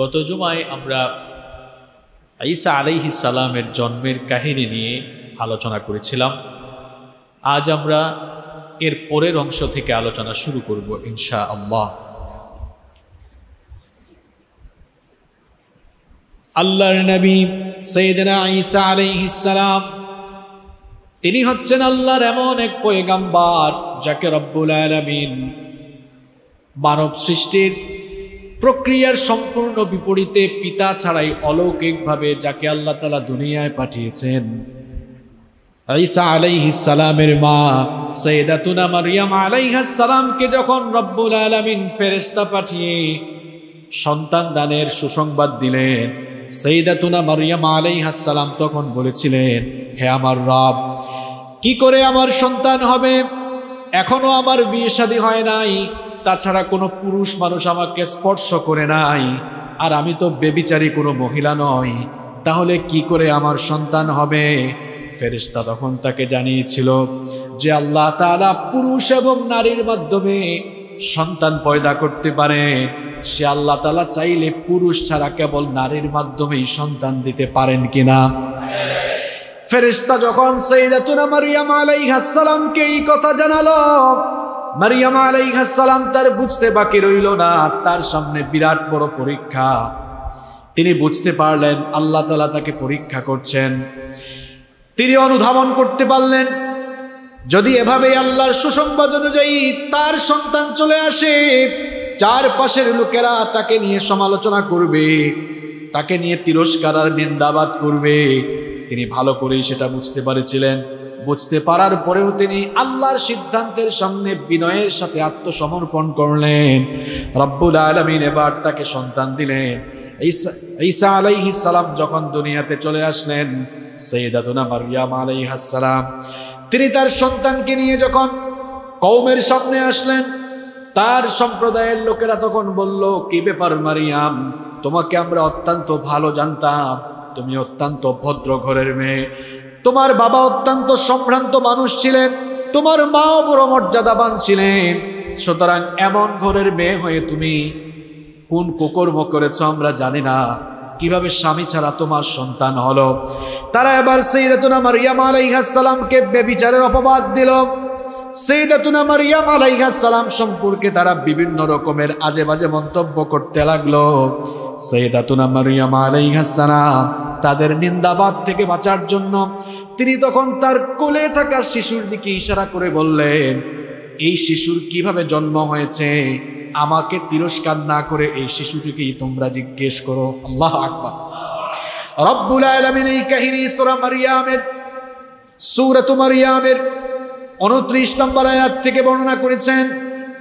গত জুমায় আমরা ঈসা আলাইহি সালামের জন্মের কাহিনী নিয়ে আলোচনা করেছিলাম আজ আমরা এর পরের অংশ থেকে আলোচনা শুরু করব ইনশা আল্লাহ আল্লাহর নবী সৈদনা ঈসা আলাইহিস সালাম তিনি হচ্ছেন আল্লাহর এমন এক পয়গাম্বার যাকে রব্বুল আলমিন মানব সৃষ্টির প্রক্রিয়ার সম্পূর্ণ বিপরীতে পিতা ছাড়াই অলৌকিকভাবে যাকে আল্লাহ তালা দুনিয়ায় পাঠিয়েছেন ঈসা সালামের মা সৈদাতুনা মারিয়াম সালামকে যখন রব্বুল আলমিন ফেরেস্তা পাঠিয়ে সন্তান দানের সুসংবাদ দিলেন সৈদাতুনা মারিয়াম সালাম তখন বলেছিলেন হে আমার রব কি করে আমার সন্তান হবে এখনও আমার বিয়ে শাদী হয় নাই তাছাড়া কোনো পুরুষ মানুষ আমাকে স্পর্শ করে নাই আর আমি তো বেবিচারী কোনো মহিলা নয় তাহলে কি করে আমার সন্তান হবে ফেরিস্তা তখন তাকে জানিয়েছিল যে আল্লাহ তালা পুরুষ এবং নারীর মাধ্যমে সন্তান পয়দা করতে পারে সে আল্লাহ তালা চাইলে পুরুষ ছাড়া কেবল নারীর মাধ্যমেই সন্তান দিতে পারেন কিনা ফেরিস্তা যখন সেইদাতুনা মারিয়াম আলাইহাসালামকে এই কথা জানালো মারিয়াম আলাইহাসালাম তার বুঝতে বাকি রইল না তার সামনে বিরাট বড় পরীক্ষা তিনি বুঝতে পারলেন আল্লাহ তালা তাকে পরীক্ষা করছেন তিনি অনুধাবন করতে পারলেন যদি এভাবে আল্লাহর সুসংবাদ অনুযায়ী তার সন্তান চলে আসে চারপাশের লোকেরা তাকে নিয়ে সমালোচনা করবে তাকে নিয়ে তিরস্কার আর নিন্দাবাদ করবে তিনি ভালো করেই সেটা বুঝতে পারেছিলেন বুঝতে পারার পরেও তিনি আল্লাহর সিদ্ধান্তের সামনে বিনয়ের সাথে আত্মসমর্পণ করলেন রব্বুল আলমিন এবার তাকে সন্তান দিলেন ঈসা ঈসা সালাম যখন দুনিয়াতে চলে আসলেন সৈয়দাতুনা মারিয়াম আলাইহাসালাম তিনি তার সন্তানকে নিয়ে যখন কৌমের সামনে আসলেন তার সম্প্রদায়ের লোকেরা তখন বলল কি ব্যাপার মারিয়াম তোমাকে আমরা অত্যন্ত ভালো জানতাম তুমি অত্যন্ত ভদ্র ঘরের মেয়ে তোমার বাবা অত্যন্ত সম্ভ্রান্ত মানুষ ছিলেন তোমার মাও বড় মর্যাদাবান ছিলেন সুতরাং এমন ঘরের মেয়ে হয়ে তুমি কোন কুকর্ম করেছ আমরা জানি না কিভাবে স্বামী ছাড়া তোমার সন্তান হলো তারা এবার সেইদাতুনা মারিয়াম আলাইহাসালামকে বেবিচারের অপবাদ দিল সেইদাতুনা মারিয়াম আলাইহাসালাম সম্পর্কে তারা বিভিন্ন রকমের আজে বাজে মন্তব্য করতে লাগলো সৈয়দাতুনা মারিয়াম হাসানাম তাদের নিন্দাবাদ থেকে বাঁচার জন্য তিনি তখন তার কোলে থাকা শিশুর দিকে ইশারা করে বললেন এই শিশুর কিভাবে জন্ম হয়েছে আমাকে তিরস্কার না করে এই শিশুটিকেই তোমরা জিজ্ঞেস করো আল্লাহ আকবার রব্বুল আলমিন এই কাহিনী সোরা মারিয়ামের সুরত মারিয়ামের উনত্রিশ নম্বর আয়াত থেকে বর্ণনা করেছেন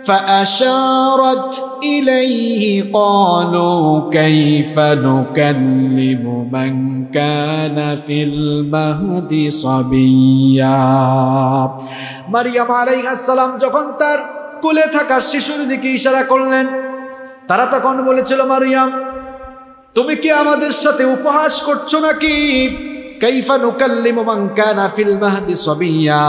فأشارت إليه قالوا كيف نكلم من كان في المهد صبيا মারিয়াম আলাইহা সালাম যখন তার কোলে থাকা শিশুর দিকে ইশারা করলেন তারা তখন বলেছিল মারিয়াম তুমি কি আমাদের সাথে উপহাস করছো নাকি কাইফা নুকাল্লিমু মান কানা ফিল মাহদি সাবিয়া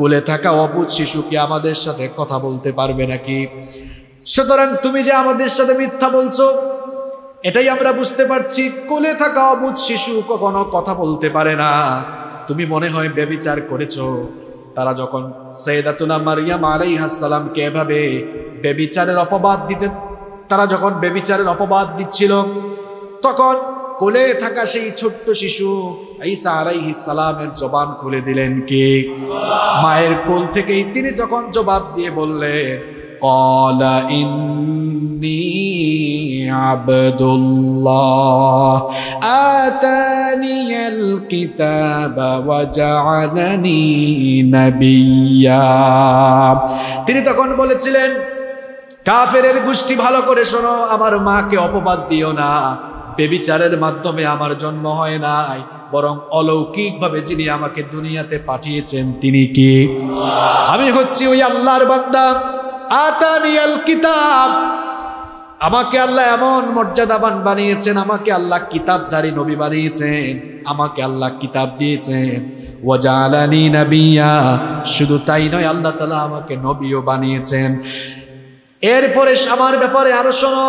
কোলে থাকা অবুধ শিশু কি আমাদের সাথে কথা বলতে পারবে নাকি সুতরাং তুমি যে আমাদের সাথে মিথ্যা বলছো এটাই আমরা বুঝতে পারছি কোলে থাকা অবুধ শিশু কখনো কথা বলতে পারে না তুমি মনে হয় ব্যবিচার করেছো তারা যখন সৈদাতুনা মারিয়াম আলাইহাসালামকে এভাবে বেবিচারের অপবাদ দিতেন তারা যখন বেবিচারের অপবাদ দিচ্ছিল তখন কোলে থাকা সেই ছোট্ট শিশু ঈসা আলাইহি সালামের জবান খুলে দিলেন কি মায়ের কোল থেকেই তিনি যখন জবাব দিয়ে বললেন قال إني عبد الله آتاني তিনি তখন বলেছিলেন কাফেরের গোষ্ঠী ভালো করে শোনো আমার মাকে অপবাদ দিও না বেবিচারের মাধ্যমে আমার জন্ম হয় নাই বরং অলৌকিকভাবে যিনি আমাকে দুনিয়াতে পাঠিয়েছেন তিনি কি আমি হচ্ছি ওই আল্লাহর বান্দা আতানিয়াল কিতাব আমাকে আল্লাহ এমন মর্যাদাবান বানিয়েছেন আমাকে আল্লাহ কিতাবধারী নবী বানিয়েছেন আমাকে আল্লাহ কিতাব দিয়েছেন ওয়াজালানি নবিয়া শুধু তাই নয় আল্লাহ তালা আমাকে নবীও বানিয়েছেন এরপরে আমার ব্যাপারে আরো শোনো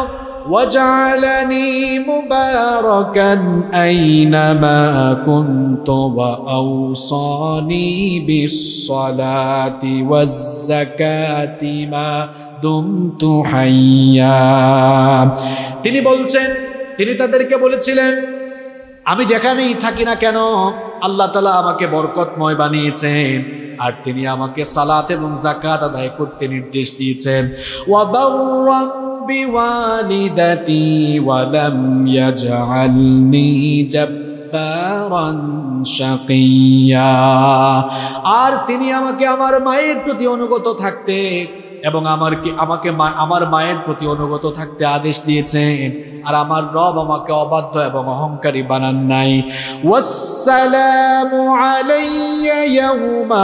وجعلني مباركا أينما كنت وأوصاني بالصلاة والزكاة ما دمت حيا তিনি বলছেন তিনি তাদেরকে বলেছিলেন আমি যেখানেই থাকি না কেন আল্লাহ তালা আমাকে বরকতময় বানিয়েছেন আর তিনি আমাকে সালাত এবং জাকাত আদায় করতে নির্দেশ দিয়েছেন بوالدتي ولم يجعلني جبارا আর তিনি আমাকে আমার মায়ের প্রতি অনুগত থাকতে এবং আমারকে আমাকে আমার মায়ের প্রতি অনুগত থাকতে আদেশ দিয়েছেন আর আমার রব আমাকে অবাধ্য এবং অহংকারী বানান নাই আলাইয়া ওয়া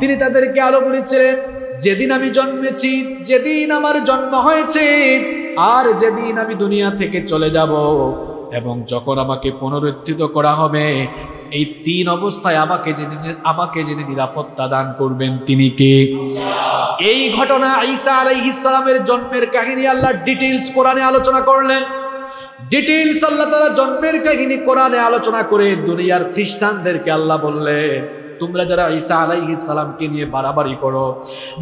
তিনি তাদেরকে আলো বলেছিলেন যেদিন আমি জন্মেছি যেদিন আমার জন্ম হয়েছে আর যেদিন আমি দুনিয়া থেকে চলে যাব এবং যখন আমাকে পুনরুদ্ধিত করা হবে এই তিন অবস্থায় আমাকে যিনি আমাকে যিনি নিরাপত্তা দান করবেন তিনি কে এই ঘটনা ঈসা আলাইহিসসালামের জন্মের কাহিনী আল্লাহ ডিটেইলস কোরআনে আলোচনা করলেন ডিটেইলস আল্লাহ তাআলা জন্মের কাহিনী কোরআনে আলোচনা করে দুনিয়ার খ্রিস্টানদেরকে আল্লাহ বললেন তোমরা যারা ঈসা আলাইহিসসালামকে নিয়ে বাড়াবাড়ি করো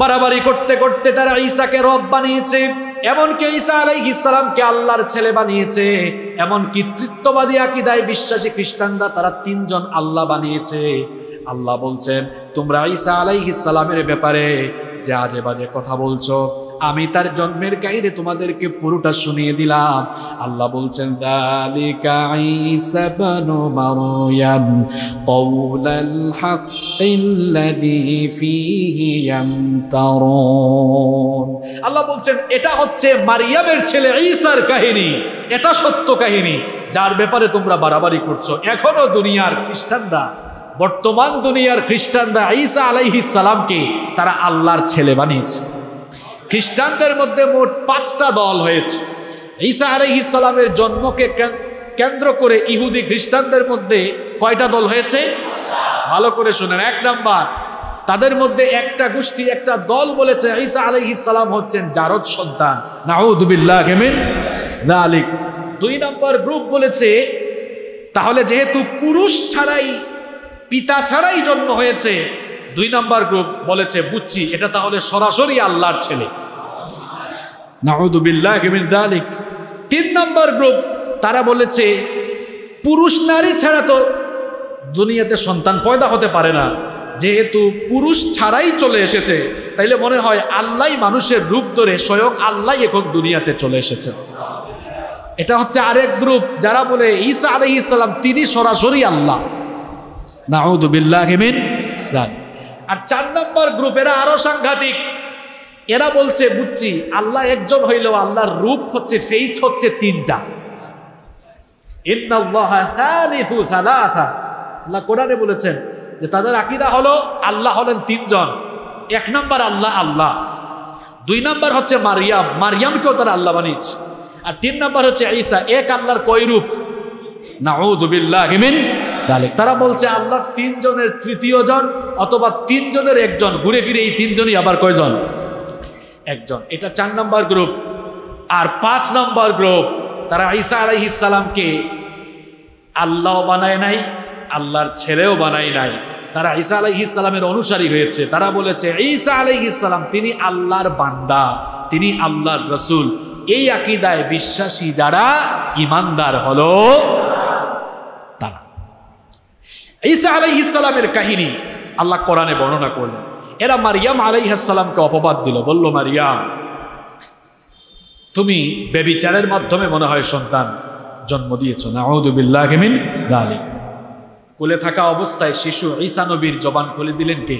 বাড়াবাড়ি করতে করতে তারা ঈসাকে রব বানিয়েছে এমনকি ঈসা আলাইহিসালামকে আল্লাহর ছেলে বানিয়েছে এমনকি তৃত্ববাদী আকিদায় বিশ্বাসী খ্রিস্টানরা তারা তিনজন আল্লাহ বানিয়েছে আল্লাহ বলছেন তোমরা ঈসা আলাইহিসালামের ব্যাপারে যে আজে বাজে কথা বলছো আমি তার জন্মের কাহিনী তোমাদেরকে পুরোটা শুনিয়ে দিলাম আল্লাহ বলছেন আল্লাহ বলছেন এটা হচ্ছে মারিয়ামের ছেলে ঈসার কাহিনী এটা সত্য কাহিনী যার ব্যাপারে তোমরা বাড়াবাড়ি করছো এখনো দুনিয়ার খ্রিস্টানরা বর্তমান দুনিয়ার খ্রিস্টানরা ঈসা আলাইহিস সালামকে তারা আল্লাহর ছেলে বানিয়েছে খ্রিস্টানদের মধ্যে মোট পাঁচটা দল হয়েছে ঈসা আলহিসালামের জন্মকে কেন্দ্র করে ইহুদি খ্রিস্টানদের মধ্যে কয়টা দল হয়েছে ভালো করে শোনেন এক নাম্বার তাদের মধ্যে একটা গোষ্ঠী একটা দল বলেছে ঈসা আলহিসাম হচ্ছেন জারদ সন্তান নাউদুবিল্লাহ গেমিন না আলিক দুই নাম্বার গ্রুপ বলেছে তাহলে যেহেতু পুরুষ ছাড়াই পিতা ছাড়াই জন্ম হয়েছে দুই নাম্বার গ্রুপ বলেছে বুঝছি এটা তাহলে সরাসরি আল্লাহর ছেলে তিন নাম্বার গ্রুপ তারা বলেছে পুরুষ নারী ছাড়া তো দুনিয়াতে সন্তান পয়দা হতে পারে না যেহেতু পুরুষ ছাড়াই চলে এসেছে তাইলে মনে হয় আল্লাহ মানুষের রূপ ধরে স্বয়ং আল্লাহ এখন দুনিয়াতে চলে এসেছে এটা হচ্ছে আরেক গ্রুপ যারা বলে ইসা আলহ ইসলাম তিনি সরাসরি আল্লাহ না হিমিন রাগ আর চার নম্বর গ্রুপ এরা আরও সাংঘাতিক এরা বলছে বুঝছি আল্লাহ একজন হইলেও আল্লাহর রূপ হচ্ছে ফেস হচ্ছে তিনটা আল্লাহ কোরআনে বলেছেন যে তাদের আকিদা হলো আল্লাহ হলেন তিনজন এক নম্বর আল্লাহ আল্লাহ দুই নম্বর হচ্ছে মারিয়াম মারিয়ামকেও তারা আল্লাহ বানিয়েছে আর তিন নম্বর হচ্ছে ঈসা এক আল্লাহর কয় রূপ না ও দুবিল্লাহ দালেক তারা বলছে আল্লাহ তিনজনের তৃতীয় জন অথবা তিনজনের একজন ঘুরে ফিরে এই তিনজনই আবার কয়জন একজন এটা চার নম্বর গ্রুপ আর পাঁচ নম্বর গ্রুপ তারা ঈসা আলাইহিসালামকে আল্লাহ বানায় নাই আল্লাহর ছেলেও বানায় নাই তারা ঈসা আলাইহিসালামের অনুসারী হয়েছে তারা বলেছে ঈসা আলাইহিসালাম তিনি আল্লাহর বান্দা তিনি আল্লাহর রসুল এই আকিদায় বিশ্বাসী যারা ইমানদার হলো ঈসা আলাই ইসালামের কাহিনী আল্লাহ কোরআনে বর্ণনা করলেন এরা মারিয়াম আলাইহাসালামকে অপবাদ দিল বলল মারিয়াম তুমি বেবিচারের মাধ্যমে মনে হয় সন্তান জন্ম দিয়েছ নাহদুবিল্লাহমিন কুলে থাকা অবস্থায় শিশু ঈসা নবীর জবান খুলে দিলেন কে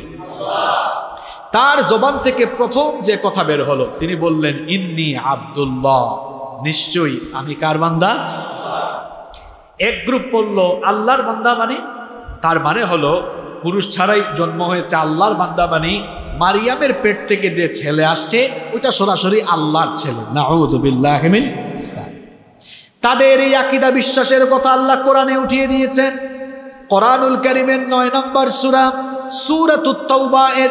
তার জবান থেকে প্রথম যে কথা বের হলো তিনি বললেন ইন্নি আবদুল্লাহ নিশ্চয়ই আমি কার বান্দা এক গ্রুপ বলল আল্লাহর বান্দা মানে তার মানে হলো পুরুষ ছাড়াই জন্ম হয়েছে আল্লাহর বান্দাবানি মারিয়ামের পেট থেকে যে ছেলে আসছে ওটা সরাসরি আল্লাহর ছেলে নাউদুবিল্লাহমিন তাদের এই আকিদা বিশ্বাসের কথা আল্লাহ কোরআনে উঠিয়ে দিয়েছেন কোরআনুল করিমের নয় নম্বর সুরা সুরাত এর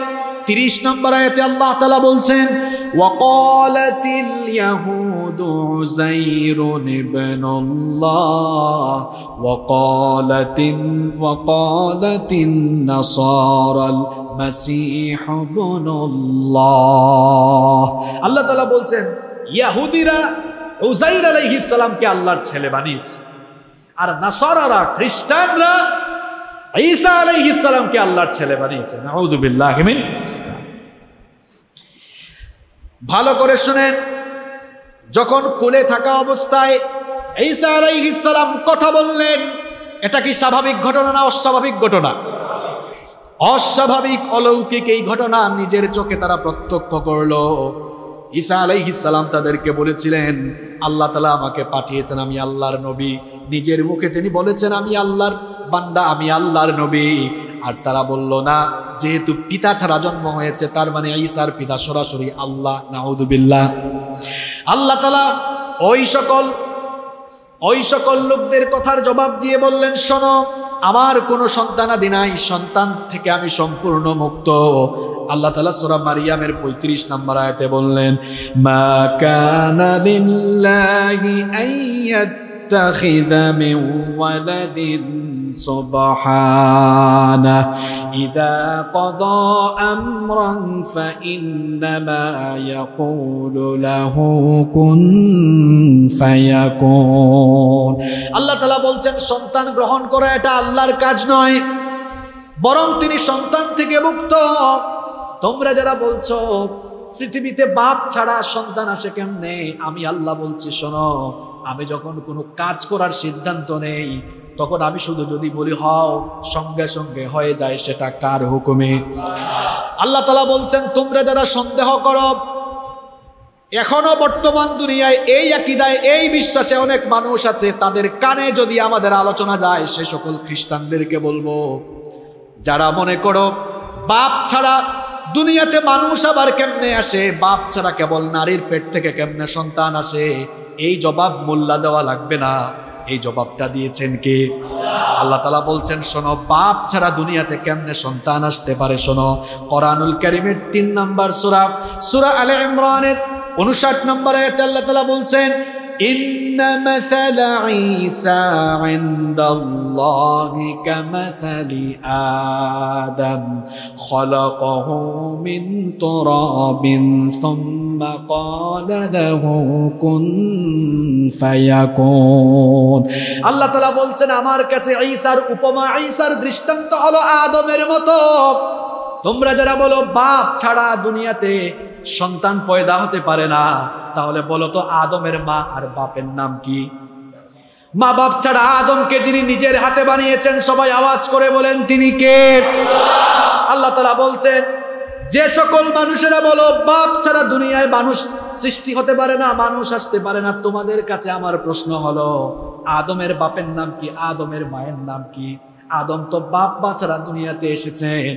তিরিশ নম্বর আয়াতে আল্লাহ তালা বলছেন ওয়াকলাতিল ইয়াহুদ উযাইরুন ইবনুল্লাহ ওয়াকালাতিন ওয়াকালাতিন নাসারাল মাসীহ ইবনুল্লাহ আল্লাহ তাআলা বলছেন ইয়াহুদিরা উযাইর আলাইহিস সালামকে আল্লাহর ছেলে বানিয়েছে আর নাসারারা খ্রিস্টানরা ঈসা আলাই ইসালামকে আল্লাহর ছেলে বানিয়েছেন আউদুবিল্লাহ ভালো করে শুনেন যখন কুলে থাকা অবস্থায় ঈসা আলাই ইসালাম কথা বললেন এটা কি স্বাভাবিক ঘটনা না অস্বাভাবিক ঘটনা অস্বাভাবিক অলৌকিক এই ঘটনা নিজের চোখে তারা প্রত্যক্ষ করল ঈসা আলাইহিসাল্লাম তাদেরকে বলেছিলেন আল্লাহ তালা আমাকে পাঠিয়েছেন আমি আল্লাহর নবী নিজের মুখে তিনি বলেছেন আমি আল্লাহর বান্দা আমি আল্লাহর নবী আর তারা বলল না যেহেতু পিতা ছাড়া জন্ম হয়েছে তার মানে ঈসার পিতা সরাসরি আল্লাহ নাউদুবিল্লা আল্লাহ তালা ওই সকল ওই সকল লোকদের কথার জবাব দিয়ে বললেন শোনো আমার কোনো সন্তানাদি নাই সন্তান থেকে আমি সম্পূর্ণ মুক্ত আল্লাহ তালা সোরা মারিয়ামের পঁয়ত্রিশ নম্বর আয়তে বললেন মা কানালিল্লাহি يتخذ من ولد سبحانه إذا قضى أمرا فإنما يقول له كن فيكون আল্লাহ তালা বলছেন সন্তান গ্রহণ করা এটা আল্লাহর কাজ নয় বরং তিনি সন্তান থেকে মুক্ত তোমরা যারা বলছো পৃথিবীতে বাপ ছাড়া সন্তান আসে কেমনে আমি আল্লাহ বলছি শোনো আমি যখন কোনো কাজ করার সিদ্ধান্ত নেই তখন আমি শুধু যদি বলি হও সঙ্গে সঙ্গে হয়ে যায় সেটা কার হুকুমে আল্লাহ তালা বলছেন তোমরা যারা সন্দেহ করো এখনো বর্তমান দুনিয়ায় এই আকিদায় এই বিশ্বাসে অনেক মানুষ আছে তাদের কানে যদি আমাদের আলোচনা যায় সে সকল খ্রিস্টানদেরকে বলবো যারা মনে করো বাপ ছাড়া দুনিয়াতে মানুষ আবার কেমনে আসে বাপ ছাড়া কেবল নারীর পেট থেকে কেমনে সন্তান আসে এই জবাব মোল্লা দেওয়া লাগবে না এই জবাবটা দিয়েছেন কে আল্লাহ তালা বলছেন শোনো বাপ ছাড়া দুনিয়াতে কেমনে সন্তান আসতে পারে শোনো করানুল করিমের তিন নম্বর সুরা সুরা আলে ইমরানের উনষাট নম্বরে আল্লাহ তালা বলছেন إن مثل عيسى عند الله كمثل آدم خلقه من تراب ثم قال له كن فيكون আল্লাহ তালা বলছেন আমার কাছে ঈসার উপমা ঈসার দৃষ্টান্ত হলো আদমের মতো তোমরা যারা বলো বাপ ছাড়া দুনিয়াতে সন্তান পয়দা হতে পারে না তাহলে বলো তো আদমের মা আর বাপের নাম কি মা বাপ ছাড়া আদমকে যিনি নিজের হাতে বানিয়েছেন সবাই আওয়াজ করে বলেন তিনি কে আল্লাহ তালা বলছেন যে সকল মানুষেরা বলো বাপ ছাড়া দুনিয়ায় মানুষ সৃষ্টি হতে পারে না মানুষ আসতে পারে না তোমাদের কাছে আমার প্রশ্ন হলো আদমের বাপের নাম কি আদমের মায়ের নাম কি আদম তো বাপ বা ছাড়া দুনিয়াতে এসেছেন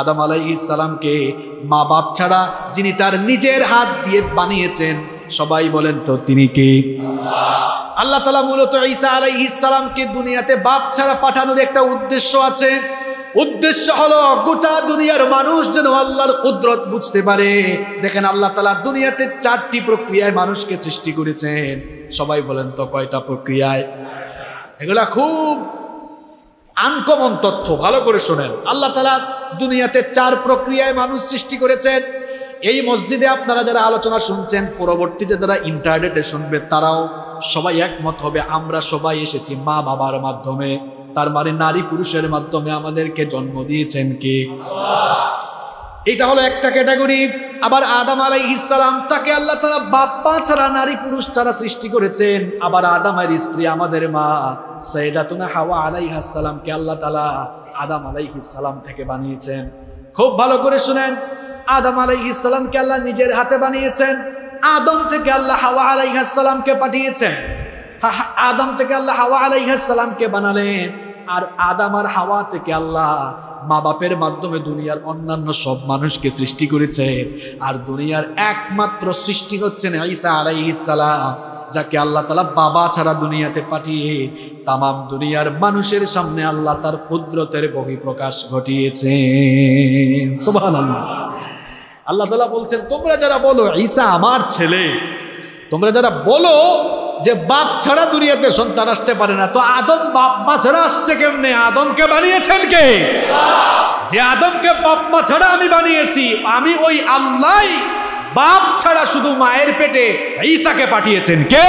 আদম ইসালামকে মা বাপ ছাড়া যিনি তার নিজের হাত দিয়ে বানিয়েছেন সবাই বলেন তো তিনি কি আল্লাহ তালা মূলত ঈসা ইসালামকে দুনিয়াতে বাপ ছাড়া পাঠানোর একটা উদ্দেশ্য আছে উদ্দেশ্য হলো গোটা দুনিয়ার মানুষ যেন আল্লাহর কুদরত বুঝতে পারে দেখেন আল্লাহ তালা দুনিয়াতে চারটি প্রক্রিয়ায় মানুষকে সৃষ্টি করেছেন সবাই বলেন তো কয়টা প্রক্রিয়ায় এগুলা খুব আনকমন তথ্য ভালো করে শোনেন আল্লাহ তালা দুনিয়াতে চার প্রক্রিয়ায় মানুষ সৃষ্টি করেছেন এই মসজিদে আপনারা যারা আলোচনা শুনছেন পরবর্তীতে যারা ইন্টারনেটে শুনবে তারাও সবাই একমত হবে আমরা সবাই এসেছি মা বাবার মাধ্যমে তার মানে নারী পুরুষের মাধ্যমে আমাদেরকে জন্ম দিয়েছেন কে এটা হলো একটা ক্যাটাগরি আবার আদাম আলাই ইসালাম তাকে আল্লাহ তালা বাপ্পা ছাড়া নারী পুরুষ ছাড়া সৃষ্টি করেছেন আবার আদামের স্ত্রী আমাদের মা সৈদাতুনা হাওয়া কে আল্লাহ তালা আদাম আলাইহিসালাম থেকে বানিয়েছেন খুব ভালো করে শুনেন আদাম কে আল্লাহ নিজের হাতে বানিয়েছেন আদম থেকে আল্লাহ হাওয়া আলাইহাসালামকে পাঠিয়েছেন আদম থেকে আল্লাহ হাওয়া আলাইহাসালামকে বানালেন আর আদাম আর হাওয়া থেকে আল্লাহ মা বাপের মাধ্যমে দুনিয়ার অন্যান্য সব মানুষকে সৃষ্টি করেছেন আর দুনিয়ার একমাত্র সৃষ্টি হচ্ছেন ঈসা সালাম যাকে আল্লাহ তালা বাবা ছাড়া দুনিয়াতে পাঠিয়ে তামাম দুনিয়ার মানুষের সামনে আল্লাহ তার কুদরতের প্রকাশ ঘটিয়েছে আল্লাহ আল্লাহ তালা বলছেন তোমরা যারা বলো ঈসা আমার ছেলে তোমরা যারা বলো যে বাপ ছাড়া দুনিয়াতে সন্তান আসতে পারে না তো আদম বাপ মা ছাড়া আসছে কেমনে আদমকে বানিয়েছেন কে যে আদমকে বাপ মা ছাড়া আমি বানিয়েছি আমি ওই আল্লাহ বাপ ছাড়া শুধু মায়ের পেটে ঈসাকে পাঠিয়েছেন কে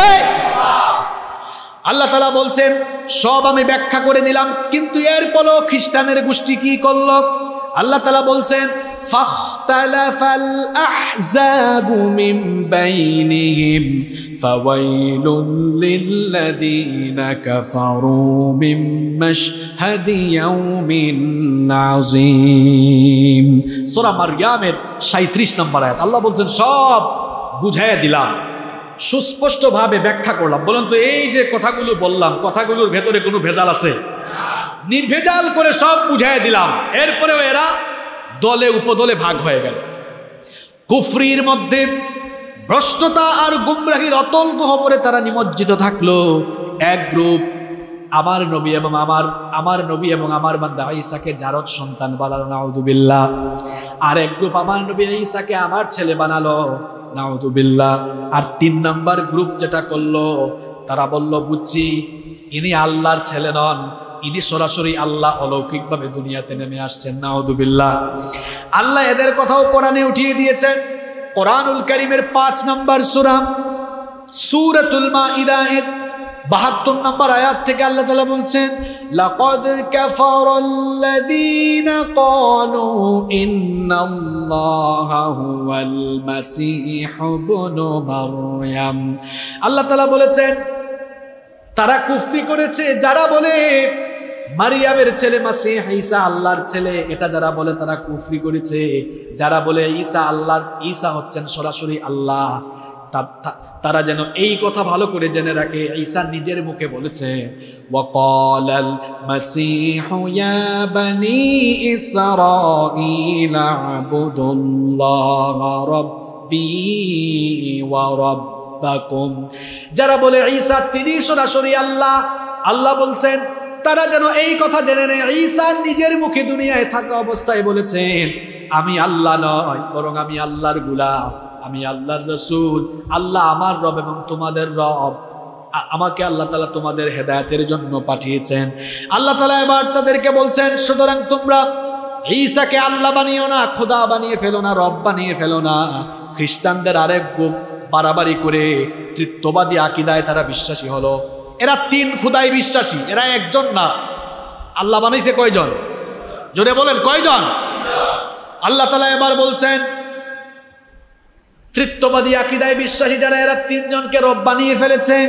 আল্লাহ তালা বলছেন সব আমি ব্যাখ্যা করে দিলাম কিন্তু এর খ্রিস্টানের গোষ্ঠী কি করল আল্লাহ তালা বলছেন فاختلف الأحزاب من بينهم فويل للذين كفروا من مشهد يوم عظيم سورة مريم 37 নম্বর আয়াত আল্লাহ বলছেন সব বুঝাইয়া দিলাম সুস্পষ্টভাবে ব্যাখ্যা করলাম বলেন তো এই যে কথাগুলো বললাম কথাগুলোর ভেতরে কোনো ভেজাল আছে নির্ভেজাল করে সব বুঝাইয়া দিলাম এরপরেও এরা দলে উপদলে ভাগ হয়ে গেল কুফরির মধ্যে ভ্রষ্টতা আর গুমরাহির অতল গহবরে তারা নিমজ্জিত থাকলো এক গ্রুপ আমার নবী এবং আমার আমার নবী এবং আমার বান্দা ঈসাকে জারদ সন্তান বানালো নাউদুবিল্লা আর এক গ্রুপ আমার নবী ঈসাকে আমার ছেলে বানালো নাউদুবিল্লা আর তিন নাম্বার গ্রুপ যেটা করলো তারা বলল বুঝছি ইনি আল্লাহর ছেলে নন ইনি সরাসরি আল্লাহ অলৌকিকভাবে দুনিয়াতে নেমে আসছেন নাহদুবিল্লাহ আল্লাহ এদের কথাও কোরআনে উঠিয়ে দিয়েছেন কোরআনুল করিমের পাঁচ নম্বর সুরাম সুরতুলমা ইদাহের বাহাত্তর নম্বর আয়াত থেকে আল্লাহ তালা বলছেন لقد كفر الذين قالوا إن الله هو المسيح ابن مريم আল্লাহ তাআলা বলেছেন তারা কুফরি করেছে যারা বলে মারিয়ামের ছেলে মাসে ঈসা আল্লাহর ছেলে এটা যারা বলে তারা কুফরি করেছে যারা বলে ঈসা আল্লাহ ঈসা হচ্ছেন সরাসরি আল্লাহ তারা যেন এই কথা ভালো করে জেনে রাখে ঈসা নিজের মুখে বলেছে وقال المسيح يا بني إسرائيل اعبدوا الله ربي وربكم যারা বলে ঈসা তিনি সরাসরি আল্লাহ আল্লাহ বলছেন তারা যেন এই কথা জেনে নেয় ঈসা নিজের মুখে দুনিয়ায় থাকা অবস্থায় বলেছেন আমি আল্লাহ নয় বরং আমি আল্লাহর গুলাম আমি আল্লাহর রসুল আল্লাহ আমার রব এবং তোমাদের রব আমাকে আল্লাহ তালা তোমাদের হেদায়তের জন্য পাঠিয়েছেন আল্লাহ তালা এবার তাদেরকে বলছেন সুতরাং তোমরা ঈসাকে আল্লাহ বানিও না খোদা বানিয়ে ফেলো না রব বানিয়ে ফেলো না খ্রিস্টানদের আরেক গোপ বাড়াবাড়ি করে তৃত্ববাদী আকিদায় তারা বিশ্বাসী হলো এরা তিন খুদাই বিশ্বাসী এরা একজন না আল্লাহ বানাইছে কয়জন জোরে বলেন কয়জন আল্লাহ তালা এবার বলছেন তৃত্ববাদী আকিদায় বিশ্বাসী যারা এরা তিনজনকে রব বানিয়ে ফেলেছেন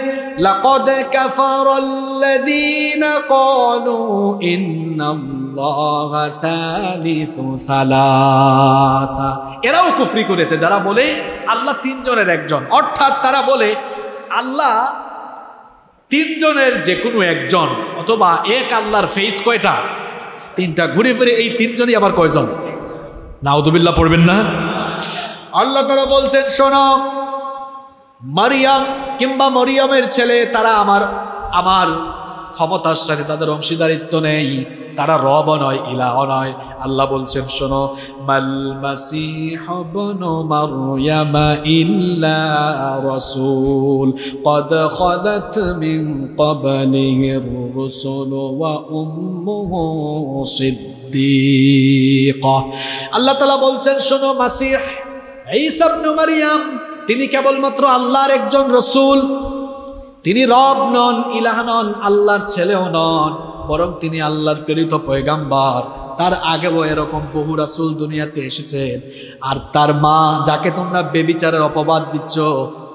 এরাও কুফরি করেছে যারা বলে আল্লাহ তিনজনের একজন অর্থাৎ তারা বলে আল্লাহ তিনজনের যে কোনো একজন অথবা এক আল্লাহর ফেস কয়টা তিনটা ঘুরে ফিরে এই তিনজনই আবার কয়জন নাউদুবিল্লা পড়বেন না আল্লাহ তারা বলছেন শোন মারিয়াম কিংবা মরিয়ামের ছেলে তারা আমার আমার ক্ষমতার সাথে তাদের অংশীদারিত্ব নেই তারা রব নয় ইলাহ নয় আল্লাহ বলছেন শোনো মাল মাসিহ বন ইল্লা আল্লাহ তালা বলছেন শোনো মাসিহ ঈসা ইবনে মারইয়াম তিনি কেবলমাত্র আল্লাহর একজন রসুল তিনি রব নন ইলাহ নন আল্লাহর ছেলেও নন বরং তিনি আল্লাহর প্রেরিত পয়গাম্বার তার আগেও এরকম বহু রাসুল দুনিয়াতে এসেছেন আর তার মা যাকে তোমরা বেবিচারের অপবাদ দিচ্ছ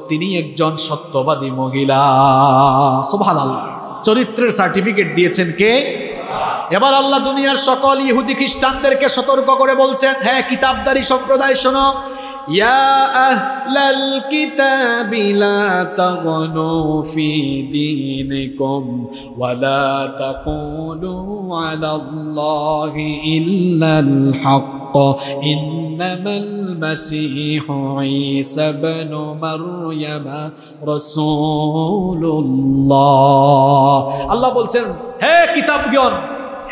তিনি একজন সত্যবাদী মহিলা সোভাল আল্লাহ চরিত্রের সার্টিফিকেট দিয়েছেন কে এবার আল্লাহ দুনিয়ার সকল ইহুদি খ্রিস্টানদেরকে সতর্ক করে বলছেন হ্যাঁ কিতাবদারি সম্প্রদায় শোনো يا أهل الكتاب لا تغنوا في دينكم ولا تقولوا على الله إلا الحق إنما المسيح عيسى بن مريم رسول الله الله বলছেন হে কিতাবগণ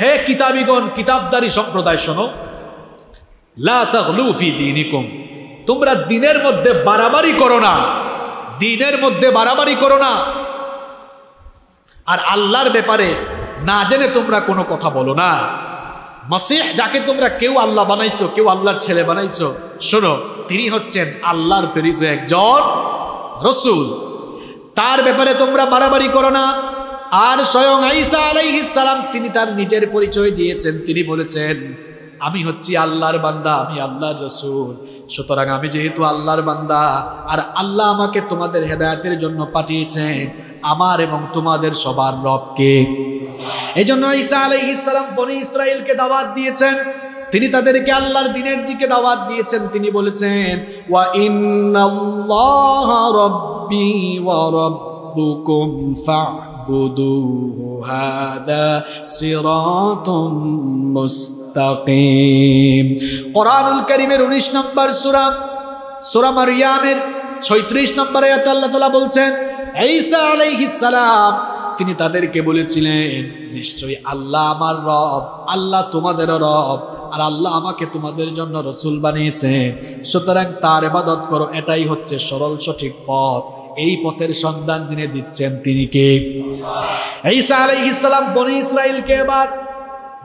হে কিতাবীগণ কিতাবদারী সম্প্রদায় শোনো লা তাগলু ফি দীনিকুম তোমরা দিনের মধ্যে বাড়াবাড়ি করো না দিনের মধ্যে বাড়াবাড়ি করো না আর আল্লাহর ব্যাপারে না জেনে তোমরা কোনো কথা বলো না মাসিহ যাকে তোমরা কেউ আল্লাহ বানাইছো কেউ আল্লাহর ছেলে বানাইছো শোনো তিনি হচ্ছেন আল্লাহর প্রেরিত একজন রসুল তার ব্যাপারে তোমরা বাড়াবাড়ি করো না আর স্বয়ং আইসা আলাইহিস সালাম তিনি তার নিজের পরিচয় দিয়েছেন তিনি বলেছেন আমি হচ্ছি আল্লাহর বান্দা আমি আল্লাহর রসুল সুতরাং আমি যেহেতু আল্লাহর বান্দা আর আল্লাহ আমাকে তোমাদের হেদায়তের জন্য পাঠিয়েছেন আমার এবং তোমাদের সবার রবকে এই জন্য ঈসা আলহ ইসালাম বনি ইসরায়েলকে দাওয়াত দিয়েছেন তিনি তাদেরকে আল্লাহর দিনের দিকে দাওয়াত দিয়েছেন তিনি বলেছেন ওয়া ইন্নাল্লাহ রব্বি ওয়া রব্বুকুম ফা'বুদুহু হাদা সিরাতুম মুস্তাকিম মুস্তাকিম কোরআনুল করিমের উনিশ নম্বর সুরাম সুরা আর মারিয়ামের ছয়ত্রিশ নম্বরে আয়াতে আল্লাহ তালা বলছেন ঈসা আলাইহিস সালাম তিনি তাদেরকে বলেছিলেন নিশ্চয়ই আল্লাহ আমার রব আল্লাহ তোমাদেরও রব আর আল্লাহ আমাকে তোমাদের জন্য রসুল বানিয়েছেন সুতরাং তার এবাদত করো এটাই হচ্ছে সরল সঠিক পথ এই পথের সন্ধান যিনি দিচ্ছেন তিনি কে ঈসা আলাইহিস সালাম বনি ইসরাইলকে এবার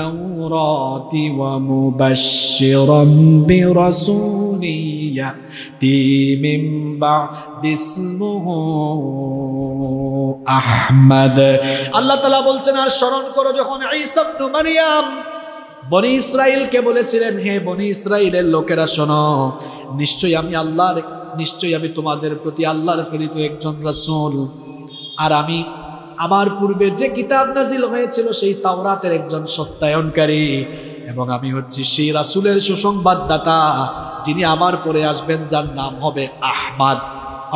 التوراة ومبشرا برسول يأتي من بعد اسمه আহমদ আল্লাহ তালা বলছেন আর শরণ করো যখন ইসাবনু মারিয়াম বনি ইসরায়েলকে বলেছিলেন হে বনি ইসরায়েলের লোকেরা শোনো নিশ্চয়ই আমি আল্লাহর নিশ্চয়ই আমি তোমাদের প্রতি আল্লাহর প্রেরিত একজন রাসূল আর আমি আমার পূর্বে যে কিতাব নাজিল হয়েছিল সেই তাওরাতের একজন সত্যায়নকারী এবং আমি হচ্ছি সেই রাসুলের সুসংবাদদাতা যিনি আমার পরে আসবেন যার নাম হবে আহমাদ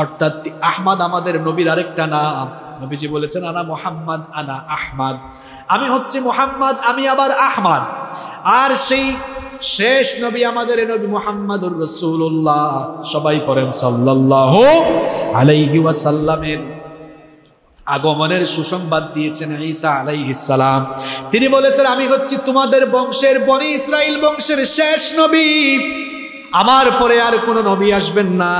অর্থাৎ আহমাদ আমাদের নবীর আরেকটা নাম নবীজি বলেছেন আনা মোহাম্মদ আনা আহমাদ আমি হচ্ছি মোহাম্মদ আমি আবার আহমাদ আর সেই শেষ নবী আমাদের নবী মোহাম্মদুর রসুল্লাহ সবাই পড়েন সাল্লাহ আলাইহি ওয়াসাল্লামের আগমনের সুসংবাদ দিয়েছেন ঈসা আলাইহিসালাম তিনি বলেছেন আমি হচ্ছি তোমাদের বংশের বনি ইসরায়েল বংশের শেষ নবী আমার পরে আর কোন নবী আসবেন না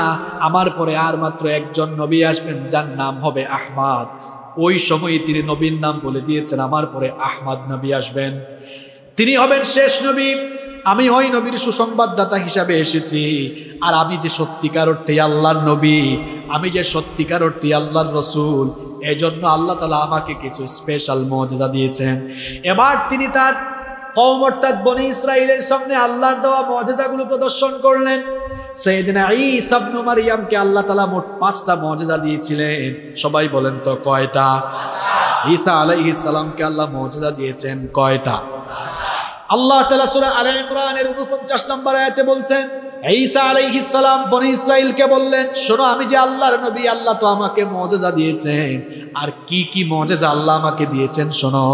আমার পরে আর মাত্র একজন নবী আসবেন যার নাম হবে আহমাদ ওই সময়ে তিনি নবীর নাম বলে দিয়েছেন আমার পরে আহমাদ নবী আসবেন তিনি হবেন শেষ নবী আমি ওই নবীর সুসংবাদদাতা হিসাবে এসেছি আর আমি যে সত্যিকার অর্থে আল্লাহর নবী আমি যে সত্যিকার অর্থে আল্লাহর রসুল এই জন্য আল্লাহ তালা আমাকে কিছু স্পেশাল মজা দিয়েছেন এবার তিনি তার কৌম অর্থাৎ বনি ইসরায়েলের সামনে আল্লাহর দেওয়া মজেজাগুলো প্রদর্শন করলেন আল্লাহ তালা মোট পাঁচটা দিয়েছিলেন সবাই বলেন তো কয়টা ঈসা আল্লাহ দিয়েছেন কয়টা আল্লাহ উনপঞ্চাশ নম্বর আয়াতে বলছেন ঈসা সালাম বনি ইসরাইলকে বললেন শোনো আমি যে আল্লাহর নবী আল্লাহ তো আমাকে মজেজা দিয়েছেন আর কি কি মজেজা আল্লাহ আমাকে দিয়েছেন শোনো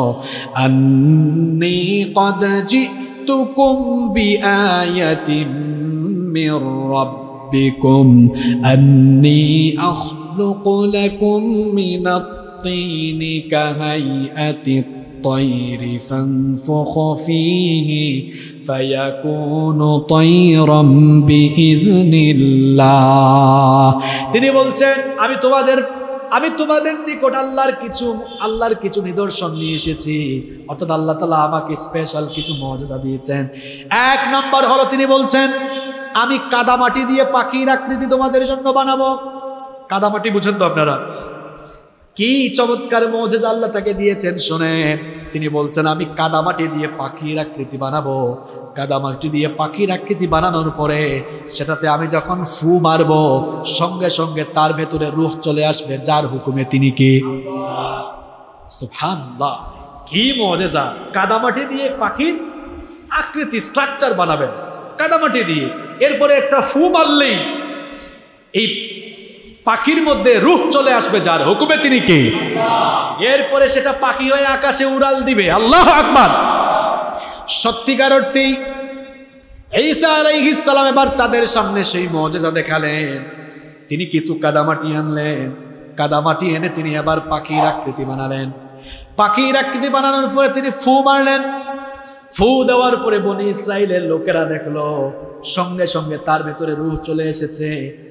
আন্নি কদ জিতুকুম বিআয়াতিম মির রাব্বিকুম আন্নি আখলুকু লাকুম মিনাত তিনি كهيئة الطير فانفخ فيه فيكون طيرا بإذن الله তিনি বলছেন আমি তোমাদের আমি তোমাদের নিকট আল্লাহর কিছু আল্লাহর কিছু নিদর্শন নিয়ে এসেছি অর্থাৎ আল্লাহ তালা আমাকে স্পেশাল কিছু মর্যাদা দিয়েছেন এক নম্বর হলো তিনি বলছেন আমি কাদামাটি দিয়ে পাখির আকৃতি তোমাদের জন্য বানাবো কাদামাটি বুঝেন তো আপনারা কি চমৎকার মজেজ আল্লাহ তাকে দিয়েছেন শোনেন তিনি বলছেন আমি কাদামাটি দিয়ে পাখির আকৃতি বানাবো কাদামাটি দিয়ে পাখির আকৃতি বানানোর পরে সেটাতে আমি যখন ফু মারব সঙ্গে সঙ্গে তার ভেতরে রুহ চলে আসবে যার হুকুমে তিনি কি সুফানুল্লাহ কি মজেজা কাদামাটি দিয়ে পাখির আকৃতি স্ট্রাকচার বানাবেন কাদামাটি দিয়ে এরপরে একটা ফু মারলেই এই পাখির মধ্যে রুখ চলে আসবে যার হুকুমে তিনি কে এরপরে সেটা পাখি হয়ে আকাশে উড়াল দিবে আল্লাহ আকবর সত্যিকার অর্থেই ঈসা সালাম এবার তাদের সামনে সেই মজেজা দেখালেন তিনি কিছু কাদামাটি আনলেন কাদামাটি এনে তিনি আবার পাখির আকৃতি বানালেন পাখির আকৃতি বানানোর পরে তিনি ফু মারলেন ফু দেওয়ার পরে বনি ইসরায়েলের লোকেরা দেখলো সঙ্গে সঙ্গে তার ভেতরে রুহ চলে এসেছে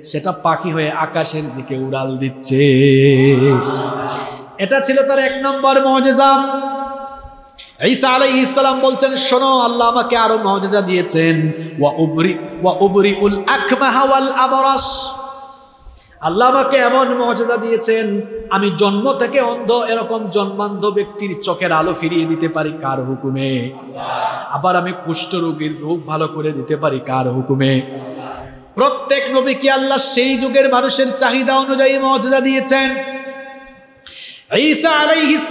সেটা পাখি হয়ে আকাশের দিকে উড়াল দিচ্ছে এটা ছিল তার এক নম্বর মজেজা ঈসা আলাই ইসলাম বলছেন শোনো আল্লাহ আমাকে আরো মহজেজা দিয়েছেন ওয়া উবরি ওয়া উবরি উল আকমাহাওয়াল আবরাস আল্লাহ আমাকে এমন মর্যাদা দিয়েছেন আমি জন্ম থেকে অন্ধ এরকম জন্মান্ধ ব্যক্তির চোখের আলো ফিরিয়ে দিতে পারি কার হুকুমে আবার আমি কুষ্ঠ রোগীর রোগ ভালো করে দিতে পারি কার হুকুমে প্রত্যেক নবী কি আল্লাহ সেই যুগের মানুষের চাহিদা অনুযায়ী মর্যাদা দিয়েছেন ঈসা আলাইহিস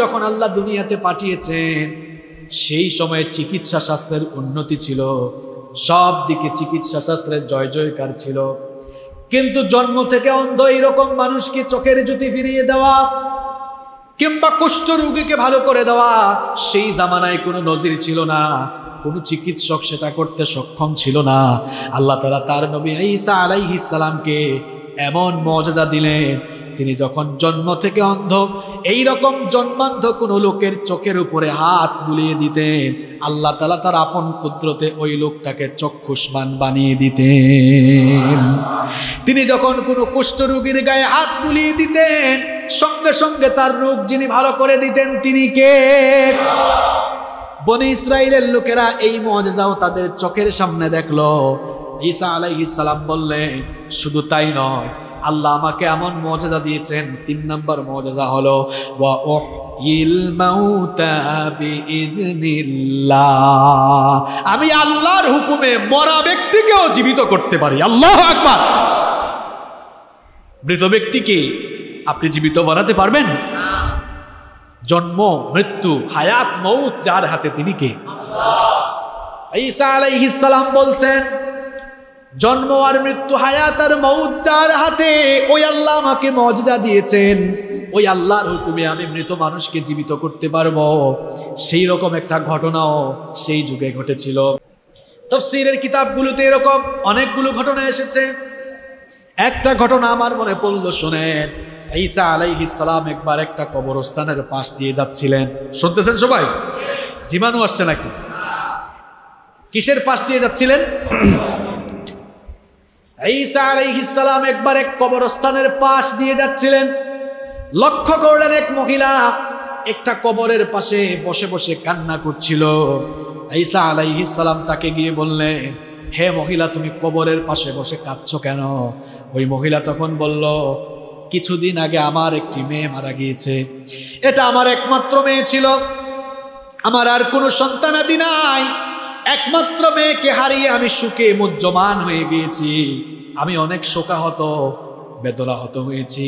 যখন আল্লাহ দুনিয়াতে পাঠিয়েছেন সেই সময়ে চিকিৎসা শাস্ত্রের উন্নতি ছিল সব দিকে চিকিৎসা শাস্ত্রের জয় জয়কার ছিল কিন্তু জন্ম থেকে অন্ধ এইরকম মানুষকে চোখের জুতি ফিরিয়ে দেওয়া কিংবা কুষ্ঠ রুগীকে ভালো করে দেওয়া সেই জামানায় কোনো নজির ছিল না কোনো চিকিৎসক সেটা করতে সক্ষম ছিল না আল্লাহ তালা তার নবী ঈসা আলাইহিসালামকে এমন মজা দিলেন তিনি যখন জন্ম থেকে অন্ধ এই রকম জন্মান্ধ কোন লোকের চোখের উপরে হাত বুলিয়ে দিতেন আল্লাহ তালা তার আপন কুদ্রতে ওই লোকটাকে চক্ষুষ্মান বানিয়ে দিতেন তিনি যখন কোনো কুষ্ঠরোগীর গায়ে হাত বুলিয়ে দিতেন সঙ্গে সঙ্গে তার রোগ যিনি ভালো করে দিতেন তিনি কে বনে ইসরায়েলের লোকেরা এই মজাও তাদের চোখের সামনে দেখলো ঈসা আলাইহিস সালাম বললেন শুধু তাই নয় আল্লাহ আমাকে এমন মজাদা দিয়েছেন তিন নম্বর মজাদা হলো আমি আল্লাহর হুকুমে মরা ব্যক্তিকেও জীবিত করতে পারি আল্লাহ আকবার মৃত ব্যক্তিকে আপনি জীবিত বানাতে পারবেন জন্ম মৃত্যু হায়াত মৌ যার হাতে তিনি কে ঈসা আলাইহিস সালাম বলছেন জন্ম আর মৃত্যু হায়াত আর মৌত হাতে ওই আল্লাহ আমাকে মজা দিয়েছেন ওই আল্লাহর হুকুমে আমি মৃত মানুষকে জীবিত করতে পারব সেই রকম একটা ঘটনাও সেই যুগে ঘটেছিল তফসিরের কিতাবগুলোতে এরকম অনেকগুলো ঘটনা এসেছে একটা ঘটনা আমার মনে পড়ল শোনেন ঈসা সালাম একবার একটা কবরস্থানের পাশ দিয়ে যাচ্ছিলেন শুনতেছেন সবাই জীবাণু আসছে নাকি কিসের পাশ দিয়ে যাচ্ছিলেন ঈসা আলাইহিসালাম একবার এক কবরস্থানের পাশ দিয়ে যাচ্ছিলেন লক্ষ্য করলেন এক মহিলা একটা কবরের পাশে বসে বসে কান্না করছিল ঈসা আলাইহিসালাম তাকে গিয়ে বললেন হে মহিলা তুমি কবরের পাশে বসে কাঁদছ কেন ওই মহিলা তখন বলল কিছুদিন আগে আমার একটি মেয়ে মারা গিয়েছে এটা আমার একমাত্র মেয়ে ছিল আমার আর কোনো সন্তানাদি নাই একমাত্র মেয়েকে হারিয়ে আমি সুখে মজ্জমান হয়ে গিয়েছি আমি অনেক শোকাহত বেদনাহত হয়েছি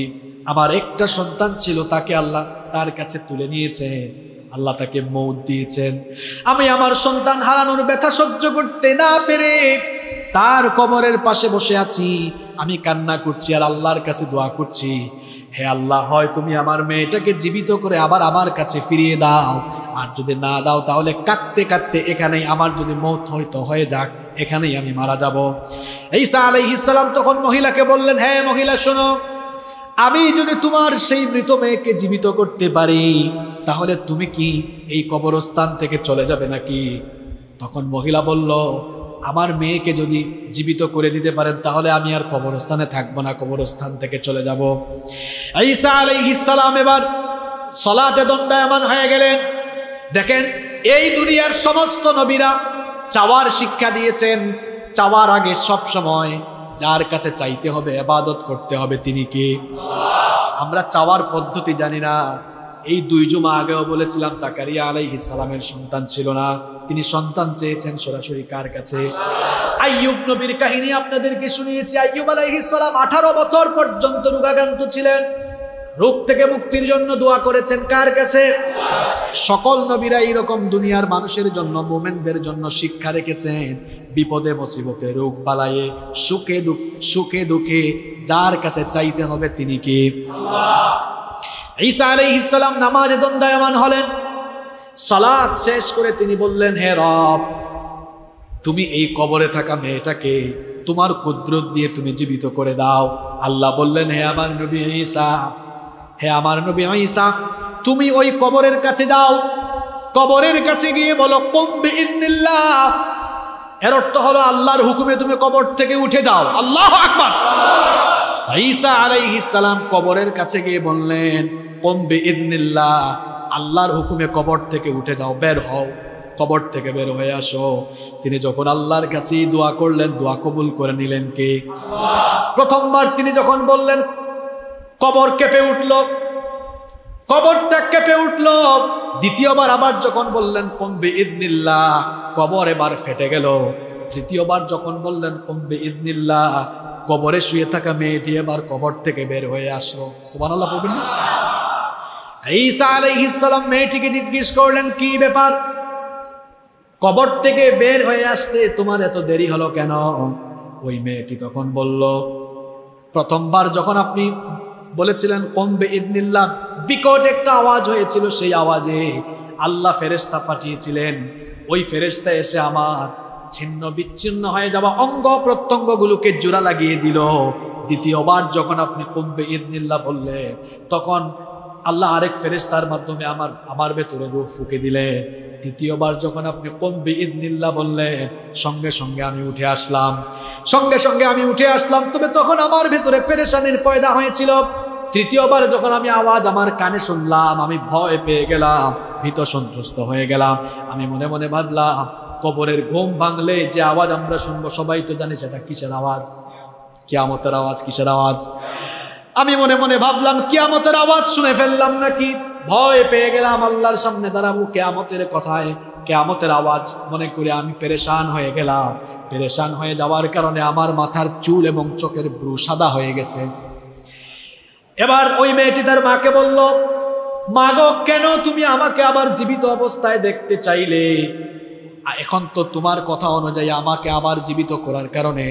আমার একটা সন্তান ছিল তাকে আল্লাহ তার কাছে তুলে নিয়েছেন আল্লাহ তাকে মৌত দিয়েছেন আমি আমার সন্তান হারানোর ব্যথা সহ্য করতে না পেরে তার কবরের পাশে বসে আছি আমি কান্না করছি আর আল্লাহর কাছে দোয়া করছি হে আল্লাহ হয় তুমি আমার মেয়েটাকে জীবিত করে আবার আমার কাছে ফিরিয়ে দাও আর যদি না দাও তাহলে কাঁদতে কাঁদতে এখানেই আমার যদি হয় হয়তো হয়ে যাক এখানেই আমি মারা যাব সা আলাইহি ইসলাম তখন মহিলাকে বললেন হ্যাঁ মহিলা শোনো আমি যদি তোমার সেই মৃত মেয়েকে জীবিত করতে পারি তাহলে তুমি কি এই কবরস্থান থেকে চলে যাবে নাকি তখন মহিলা বলল আমার মেয়েকে যদি জীবিত করে দিতে পারেন তাহলে আমি আর কবরস্থানে থাকবো না কবরস্থান থেকে চলে যাব ঈসা ইসালাম এবার সলাতে দণ্ডায়মান হয়ে গেলেন দেখেন এই দুনিয়ার সমস্ত নবীরা চাওয়ার শিক্ষা দিয়েছেন চাওয়ার আগে সব সময় যার কাছে চাইতে হবে আবাদত করতে হবে তিনি কে আমরা চাওয়ার পদ্ধতি জানি না এই দুই জুমা আগেও বলেছিলাম জাকারিয়া আলাই ইসালামের সন্তান ছিল না তিনি সন্তান চেয়েছেন সরাসরি কার কাছে আইয়ুব নবীর কাহিনী আপনাদেরকে শুনিয়েছি আইয়ুব আলাই ইসালাম আঠারো বছর পর্যন্ত রোগাক্রান্ত ছিলেন রোগ থেকে মুক্তির জন্য দোয়া করেছেন কার কাছে সকল নবীরা এইরকম দুনিয়ার মানুষের জন্য মোমেনদের জন্য শিক্ষা রেখেছেন বিপদে মসিবতে রোগ পালায়ে সুখে দুঃখ সুখে দুঃখে যার কাছে চাইতে হবে তিনি কি আল্লাহ ঈসা আলি ইসালাম নামাজে দন্দায়মান হলেন সালাদ শেষ করে তিনি বললেন হে রব তুমি এই কবরে থাকা মেয়েটাকে তোমার কুদরত দিয়ে তুমি জীবিত করে দাও আল্লাহ বললেন হে আমার নবী ঈসা হে আমার নবী ঈসা তুমি ওই কবরের কাছে যাও কবরের কাছে গিয়ে বলো কমবে ইন্দিল্লাহ এর অর্থ হলো আল্লাহর হুকুমে তুমি কবর থেকে উঠে যাও আল্লাহ আকবর ঈসা আলাই ইসালাম কবরের কাছে গিয়ে বললেন কমবে ইদনিল্লাহ আল্লাহর হুকুমে কবর থেকে উঠে যাও বের হও কবর থেকে বের হয়ে আসো তিনি যখন আল্লাহর কাছেই দোয়া করলেন দোয়া কবুল করে নিলেন কে প্রথমবার তিনি যখন বললেন কবর কেঁপে উঠল ত্যাগ কেঁপে উঠল দ্বিতীয়বার আবার যখন বললেন কমবে ইদনিল্লা কবর এবার ফেটে গেল তৃতীয়বার যখন বললেন কমবে ইদনিল্লা কবরে শুয়ে থাকা মেয়েটি এবার কবর থেকে বের হয়ে আসলো সুবান আল্লাহ না ঈসা আলাইহিসাল্লাম মেয়েটিকে জিজ্ঞেস করলেন কি ব্যাপার কবর থেকে বের হয়ে আসতে তোমার এত দেরি হলো কেন ওই মেয়েটি তখন বলল প্রথমবার যখন আপনি বলেছিলেন কমবে ইদনিল্লা বিকট একটা আওয়াজ হয়েছিল সেই আওয়াজে আল্লাহ ফেরেস্তা পাঠিয়েছিলেন ওই ফেরেস্তা এসে আমার ছিন্ন বিচ্ছিন্ন হয়ে যাওয়া অঙ্গ প্রত্যঙ্গগুলোকে জোড়া লাগিয়ে দিল দ্বিতীয়বার যখন আপনি কমবে ইদনিল্লা বললেন তখন আল্লাহ আরেক ফেরেস্তার মাধ্যমে আমার আমার ভেতরে রূপ ফুকে দিলে তৃতীয়বার যখন আপনি কমবি ইদনিল্লা বললে সঙ্গে সঙ্গে আমি উঠে আসলাম সঙ্গে সঙ্গে আমি উঠে আসলাম তবে তখন আমার ভেতরে পেরেশানির পয়দা হয়েছিল তৃতীয়বার যখন আমি আওয়াজ আমার কানে শুনলাম আমি ভয় পেয়ে গেলাম ভীত সন্তুষ্ট হয়ে গেলাম আমি মনে মনে ভাবলাম কবরের ঘুম ভাঙলে যে আওয়াজ আমরা শুনবো সবাই তো জানি সেটা কিসের আওয়াজ কেয়ামতের আওয়াজ কিসের আওয়াজ আমি মনে মনে ভাবলাম কিয়ামতের আওয়াজ শুনে ফেললাম নাকি ভয় পেয়ে গেলাম আল্লাহর সামনে দাঁড়াবো কেয়ামতের কথায় কেয়ামতের আওয়াজ মনে করে আমি পেরেশান হয়ে গেলাম পেরেশান হয়ে যাওয়ার কারণে আমার মাথার চুল এবং চোখের ব্রু সাদা হয়ে গেছে এবার ওই মেয়েটি তার মাকে বলল মা গো কেন তুমি আমাকে আবার জীবিত অবস্থায় দেখতে চাইলে এখন তো তোমার কথা অনুযায়ী আমাকে আবার জীবিত করার কারণে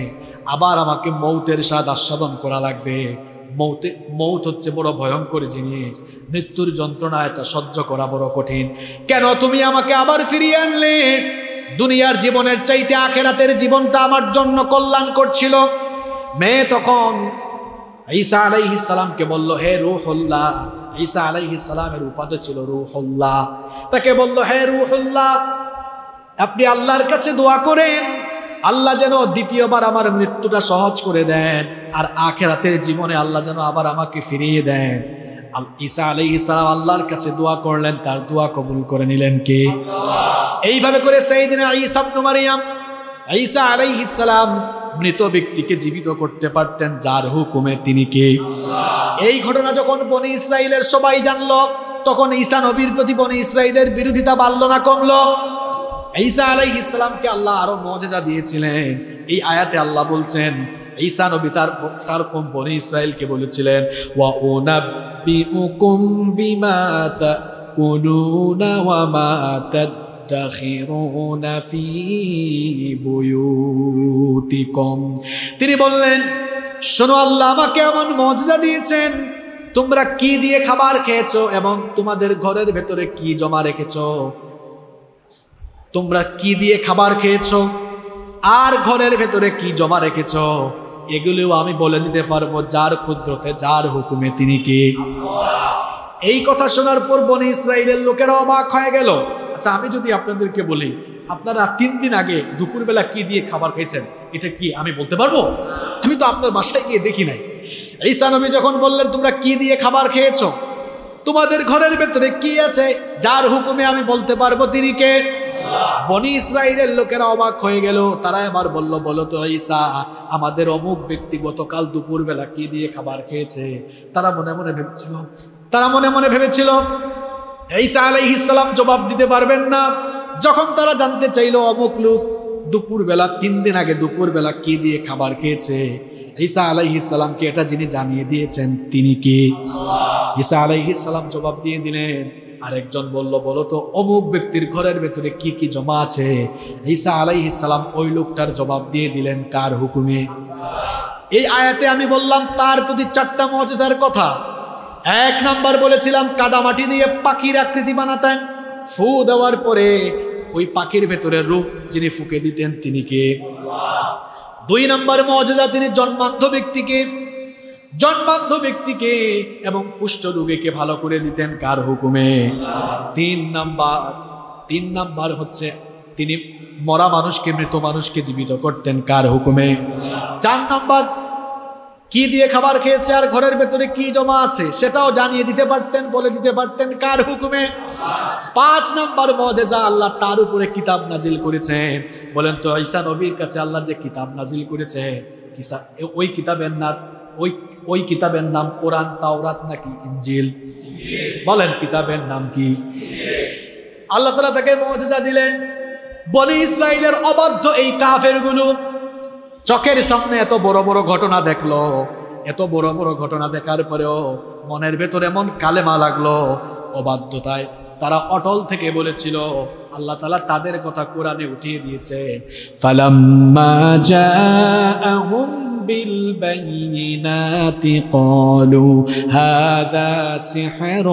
আবার আমাকে মৌতের স্বাদ আস্বাদন করা লাগবে মৌতে মৌত হচ্ছে বড় ভয়ঙ্কর জিনিস মৃত্যুর যন্ত্রণা এটা সহ্য করা বড় কঠিন কেন তুমি আমাকে আবার ফিরিয়ে আনলে দুনিয়ার জীবনের চাইতে আখেরাতের জীবনটা আমার জন্য কল্যাণ করছিল মেয়ে তখন ঈসা আলাইহিসালামকে বলল হে রুহল্লাহ ঈসা আলাইহিসালামের উপাদ ছিল রুহল্লাহ তাকে বলল হে রুহল্লাহ আপনি আল্লাহর কাছে দোয়া করেন আল্লাহ যেন দ্বিতীয়বার আমার মৃত্যুটা সহজ করে দেন আর আখেরাতের জীবনে আল্লাহ যেন আবার আমাকে ফিরিয়ে দেন ঈসা আলী ইসালাম আল্লাহর কাছে দোয়া করলেন তার দোয়া কবুল করে নিলেন কি এইভাবে করে সেই দিনে মারিয়াম ঈসা আলাই ইসালাম মৃত ব্যক্তিকে জীবিত করতে পারতেন যার হুকুমে তিনি কে এই ঘটনা যখন বনি ইসরায়েলের সবাই জানল তখন ঈসা নবীর প্রতি বনি ইসরায়েলের বিরোধিতা বাড়ল না কমলো ঈসা আলাই ইসলামকে আল্লাহ আরো মজেজা দিয়েছিলেন এই আয়াতে আল্লাহ বলছেন ঈসা নবী তার তার কোম্পানি ইসরায়েলকে বলেছিলেন ওয়া উনাব্বি উকুম বিমা তাকুলুনা ওয়া মা তাদাখিরুনা ফি বুয়ুতিকুম তিনি বললেন শোনো আল্লাহ আমাকে এমন মজা দিয়েছেন তোমরা কি দিয়ে খাবার খেয়েছো এবং তোমাদের ঘরের ভেতরে কি জমা রেখেছো তোমরা কি দিয়ে খাবার খেয়েছ আর ঘরের ভেতরে কি জমা রেখেছ এগুলিও আমি বলে দিতে পারবো যার ক্ষুদ্রতে যার হুকুমে তিনি কে এই কথা শোনার পর বনে ইসরায়েলের লোকেরা অবাক হয়ে গেল আচ্ছা আমি যদি আপনাদেরকে বলি আপনারা তিন দিন আগে দুপুরবেলা কি দিয়ে খাবার খেয়েছেন এটা কি আমি বলতে পারবো আমি তো আপনার বাসায় গিয়ে দেখি নাই এই সানবি যখন বললেন তোমরা কি দিয়ে খাবার খেয়েছো তোমাদের ঘরের ভেতরে কি আছে যার হুকুমে আমি বলতে পারবো তিনি কে বনি ইসরায়েলের লোকেরা অবাক হয়ে গেল তারা এবার বলল বলো তো ঈসা আমাদের অমুক ব্যক্তি গতকাল দুপুরবেলা কি দিয়ে খাবার খেয়েছে তারা মনে মনে ভেবেছিল তারা মনে মনে ভেবেছিল ঈসা আলাইহিসাল্লাম জবাব দিতে পারবেন না যখন তারা জানতে চাইল অমুক লোক দুপুরবেলা তিন দিন আগে দুপুরবেলা কি দিয়ে খাবার খেয়েছে ঈসা আলাইহিসাল্লামকে এটা যিনি জানিয়ে দিয়েছেন তিনি কি ঈসা আলাইহিসাল্লাম জবাব দিয়ে দিলেন আরেকজন বলল বলো তো অমুক ব্যক্তির ঘরের ভেতরে কি কি জমা আছে ঈসা আলাইহিসাল্লাম ওই লোকটার জবাব দিয়ে দিলেন কার হুকুমে এই আয়াতে আমি বললাম তার প্রতি চারটা মজেজার কথা এক নাম্বার বলেছিলাম কাদামাটি দিয়ে পাখির আকৃতি বানাতেন ফু দেওয়ার পরে ওই পাখির ভেতরে রূপ যিনি ফুকে দিতেন তিনি কে দুই নাম্বার মজেজা তিনি জন্মান্ধ ব্যক্তিকে জন্মান্ধ ব্যক্তিকে এবং কুষ্ঠ রোগীকে ভালো করে দিতেন কার হুকুমে তিন নাম্বার তিন নাম্বার হচ্ছে তিনি মরা মানুষকে মৃত মানুষকে জীবিত করতেন কার হুকুমে চার নাম্বার কি দিয়ে খাবার খেয়েছে আর ঘরের ভেতরে কি জমা আছে সেটাও জানিয়ে দিতে পারতেন বলে দিতে পারতেন কার হুকুমে পাঁচ নাম্বার মদেজা আল্লাহ তার উপরে কিতাব নাজিল করেছেন বলেন তো ঐসা নবীর কাছে আল্লাহ যে কিতাব নাজিল করেছে ওই কিতাবের না ওই ওই কিতাবের নাম কোরআন তাওরাত নাকি ইঞ্জিল বলেন কিতাবের নাম কি আল্লাহ তালা তাকে মজা দিলেন বনি ইসরায়েলের অবাধ্য এই কাফেরগুলো চোখের সামনে এত বড় বড় ঘটনা দেখলো এত বড় বড় ঘটনা দেখার পরেও মনের ভেতর এমন কালেমা লাগলো অবাধ্যতায় তারা অটল থেকে বলেছিল আল্লাহ তালা তাদের কথা কোরআনে উঠিয়ে দিয়েছে ফালাম্মা بالبينات قالوا هذا سحر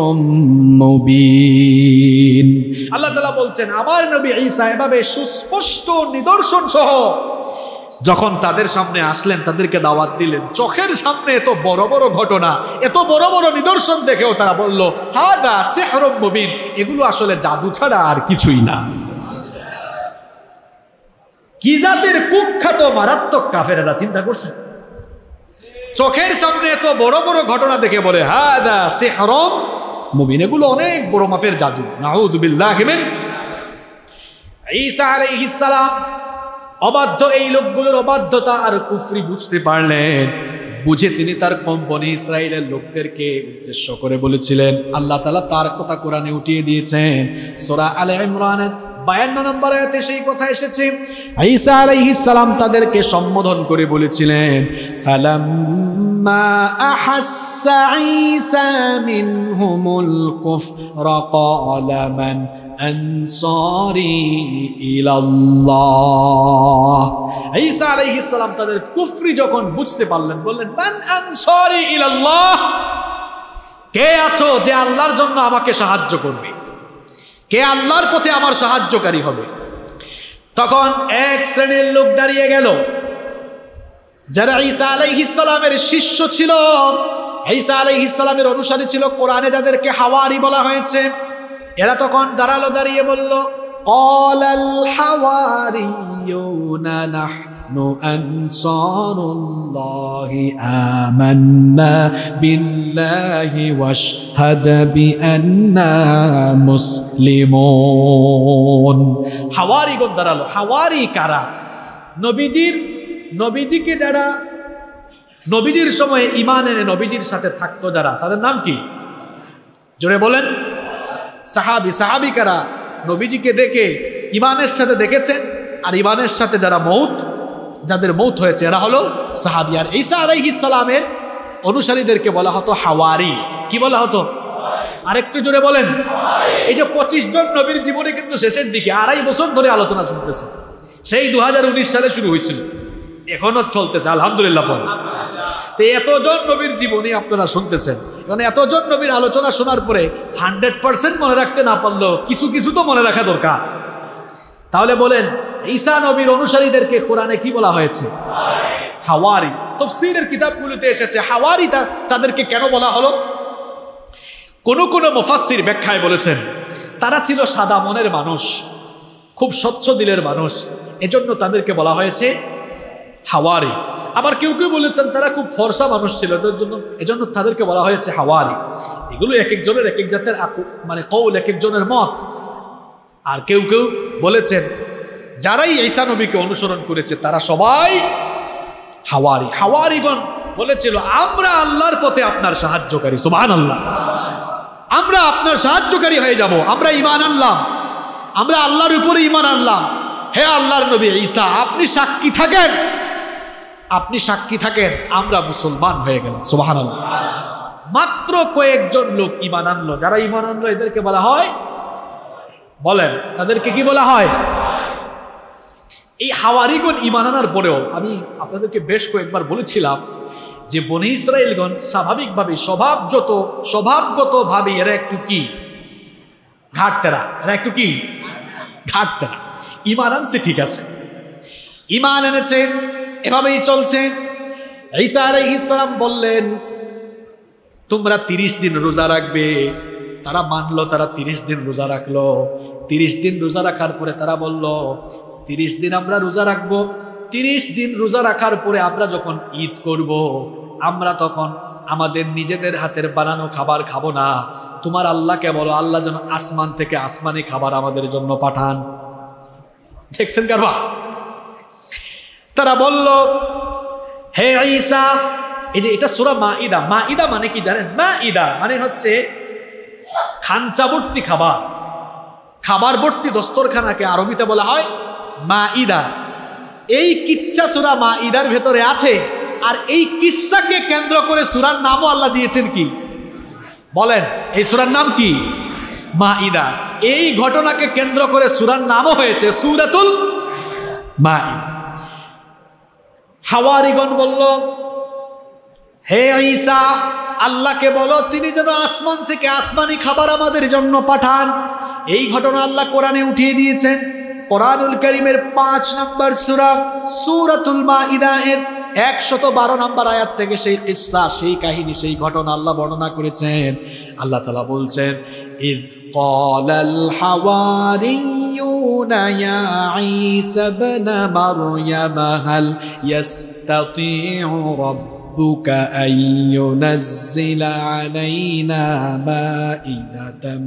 مبين আল্লাহ তাআলা বলছেন আমার নবী ঈসা এভাবে সুস্পষ্ট নিদর্শন সহ যখন তাদের সামনে আসলেন তাদেরকে দাওয়াত দিলেন চোখের সামনে এত বড় বড় ঘটনা এত বড় বড় নিদর্শন দেখেও তারা বলল হাদা সেহরম মুবিন এগুলো আসলে জাদু ছাড়া আর কিছুই না কি জাতির কুখ্যাত মারাত্মক কাফেরেরা চিন্তা করছেন চোখের সামনে এত বড় বড় ঘটনা দেখে বলে হ্যাঁ দা সে হরম মুবিন এগুলো অনেক বড় মাপের জাদু নাউদ্দিল্লাহ ঈসা আলাইহিসসালাম অবাধ্য এই লোকগুলোর অবাধ্যতা আর কুফরি বুঝতে পারলেন বুঝে তিনি তার কোম্পানি ইসরায়েলের লোকদেরকে উদ্দেশ্য করে বলেছিলেন আল্লাহ তালা তার কথা কোরআনে উঠিয়ে দিয়েছেন সোরা আলে ইমরানের বায়ান্ন নম্বর আয়াতে সেই কথা এসেছে ঈসা আলাইহিস সালাম তাদেরকে সম্বোধন করে বলেছিলেন ফালাম্মা তাদের কুফরি যখন বুঝতে পারলেন বললেন ইলাল্লাহ কে আছো যে আল্লাহর জন্য আমাকে সাহায্য করবে কে আল্লাহর পথে আমার সাহায্যকারী হবে তখন এক শ্রেণীর লোক দাঁড়িয়ে গেল যারা ঈসা আলাইহিসালামের শিষ্য ছিল ঈসা আলাইহিসালামের অনুসারী ছিল কোরআনে যাদেরকে হাওয়ারি বলা হয়েছে এরা তখন দাঁড়ালো দাঁড়িয়ে বলল অল হাওয়ারি نحن أنصار الله آمنا بالله واشهد بأننا مسلمون হাওয়ারি গণ দাঁড়ালো হাওয়ারি কারা নবীজির নবীজিকে যারা নবীজির সময়ে ইমান এনে নবীজির সাথে থাকতো যারা তাদের নাম কি জোরে বলেন সাহাবি সাহাবি কারা নবীজিকে দেখে ইমানের সাথে দেখেছেন আর ইমানের সাথে যারা মৌত যাদের মৌত হয়েছে এরা হলো সাহাবিয়ার ঈসা সালামের অনুসারীদেরকে বলা হতো হাওয়ারি কি বলা হতো আরেকটু জোরে বলেন এই যে পঁচিশ জন নবীর জীবনে কিন্তু শেষের দিকে আড়াই বছর ধরে আলোচনা শুনতেছে সেই দু সালে শুরু হয়েছিল এখনো চলতেছে আলহামদুলিল্লাহ বল তো এতজন নবীর জীবনী আপনারা শুনতেছেন কারণ এতজন নবীর আলোচনা শোনার পরে হান্ড্রেড পার্সেন্ট মনে রাখতে না পারলেও কিছু কিছু তো মনে রাখা দরকার তাহলে বলেন ঈসা নবীর অনুসারীদেরকে কোরআনে কি বলা হয়েছে হাওয়ারি তফসিরের কিতাবগুলোতে এসেছে হাওয়ারি তাদেরকে কেন বলা হলো কোনো কোনো মুফাসির ব্যাখ্যায় বলেছেন তারা ছিল সাদা মনের মানুষ খুব স্বচ্ছ দিলের মানুষ এজন্য তাদেরকে বলা হয়েছে হাওয়ারি আবার কেউ কেউ বলেছেন তারা খুব ফর্সা মানুষ ছিল এদের জন্য এজন্য তাদেরকে বলা হয়েছে হাওয়ারি এগুলো এক একজনের এক এক জাতের মানে কৌল এক একজনের মত আর কেউ কেউ বলেছেন যারাই ঈসা নবীকে অনুসরণ করেছে তারা সবাই হাওয়ারি হাওয়ারিগণ বলেছিল আমরা আল্লাহর পথে আপনার সাহায্যকারী সুবাহ আল্লাহ আমরা আপনার সাহায্যকারী হয়ে যাব আমরা ইমান আনলাম আমরা আল্লাহর উপরে ইমান আনলাম হে আল্লাহর নবী ঈসা আপনি সাক্ষী থাকেন আপনি সাক্ষী থাকেন আমরা মুসলমান হয়ে গেলাম সুবাহ আল্লাহ মাত্র কয়েকজন লোক ইমান আনলো যারা ইমান আনলো এদেরকে বলা হয় বলেন তাদেরকে কি বলা হয় এই হাওয়ারিগণ ইমান আনার পরেও আমি আপনাদেরকে বেশ কয়েকবার বলেছিলাম যে বনে ইসরায়েলগণ স্বাভাবিকভাবে স্বভাবগত স্বভাবগতভাবে এরা একটু কি ঘাটতেরা এরা একটু কি ঘাটতেরা ইমান আনছে ঠিক আছে ইমান এনেছে এভাবেই চলছে ঈসা আলাই ইসলাম বললেন তোমরা তিরিশ দিন রোজা রাখবে তারা মানলো তারা তিরিশ দিন রোজা রাখলো তিরিশ দিন রোজা রাখার পরে তারা বলল তিরিশ দিন আমরা রোজা রাখবো তিরিশ দিন রোজা রাখার পরে আমরা যখন ঈদ করব। আমরা তখন আমাদের নিজেদের হাতের বানানো খাবার খাবো না তোমার আল্লাহকে বলো আল্লাহ যেন আসমান থেকে আসমানি খাবার আমাদের জন্য পাঠান দেখছেন কারবা তারা বলল হে ঈসা এই যে এটা সুরা মা ইদা মা ইদা মানে কি জানেন মা ইদা মানে হচ্ছে খানচাবর্তী খাবার খাবার ভর্তি দস্তরখানাকে আরবিতে বলা হয় মা ইদা এই কিচ্ছা সুরা মা ইদার ভেতরে আছে আর এই কিচ্ছাকে কেন্দ্র করে সুরার নামও আল্লাহ দিয়েছেন কি বলেন এই সুরার নাম কি মা ইদা এই ঘটনাকে কেন্দ্র করে সুরার নামও হয়েছে সুরাতুল মা ইদা হাওয়ারিগণ বলল হে ঈসা আল্লাহকে বলো তিনি যেন আসমান থেকে আসমানি খাবার আমাদের জন্য পাঠান এই ঘটনা আল্লাহ কোরআনে উঠিয়ে দিয়েছেন কোরআনুল করিমের পাঁচ নম্বর সুরা সুরাতুল মা ইদায়ের একশত বারো নম্বর আয়াত থেকে সেই কিসা সেই কাহিনী সেই ঘটনা আল্লাহ বর্ণনা করেছেন আল্লাহ তালা বলছেন ঈদ قال الحواريون يا عيسى ربك أن ينزل علينا مائدة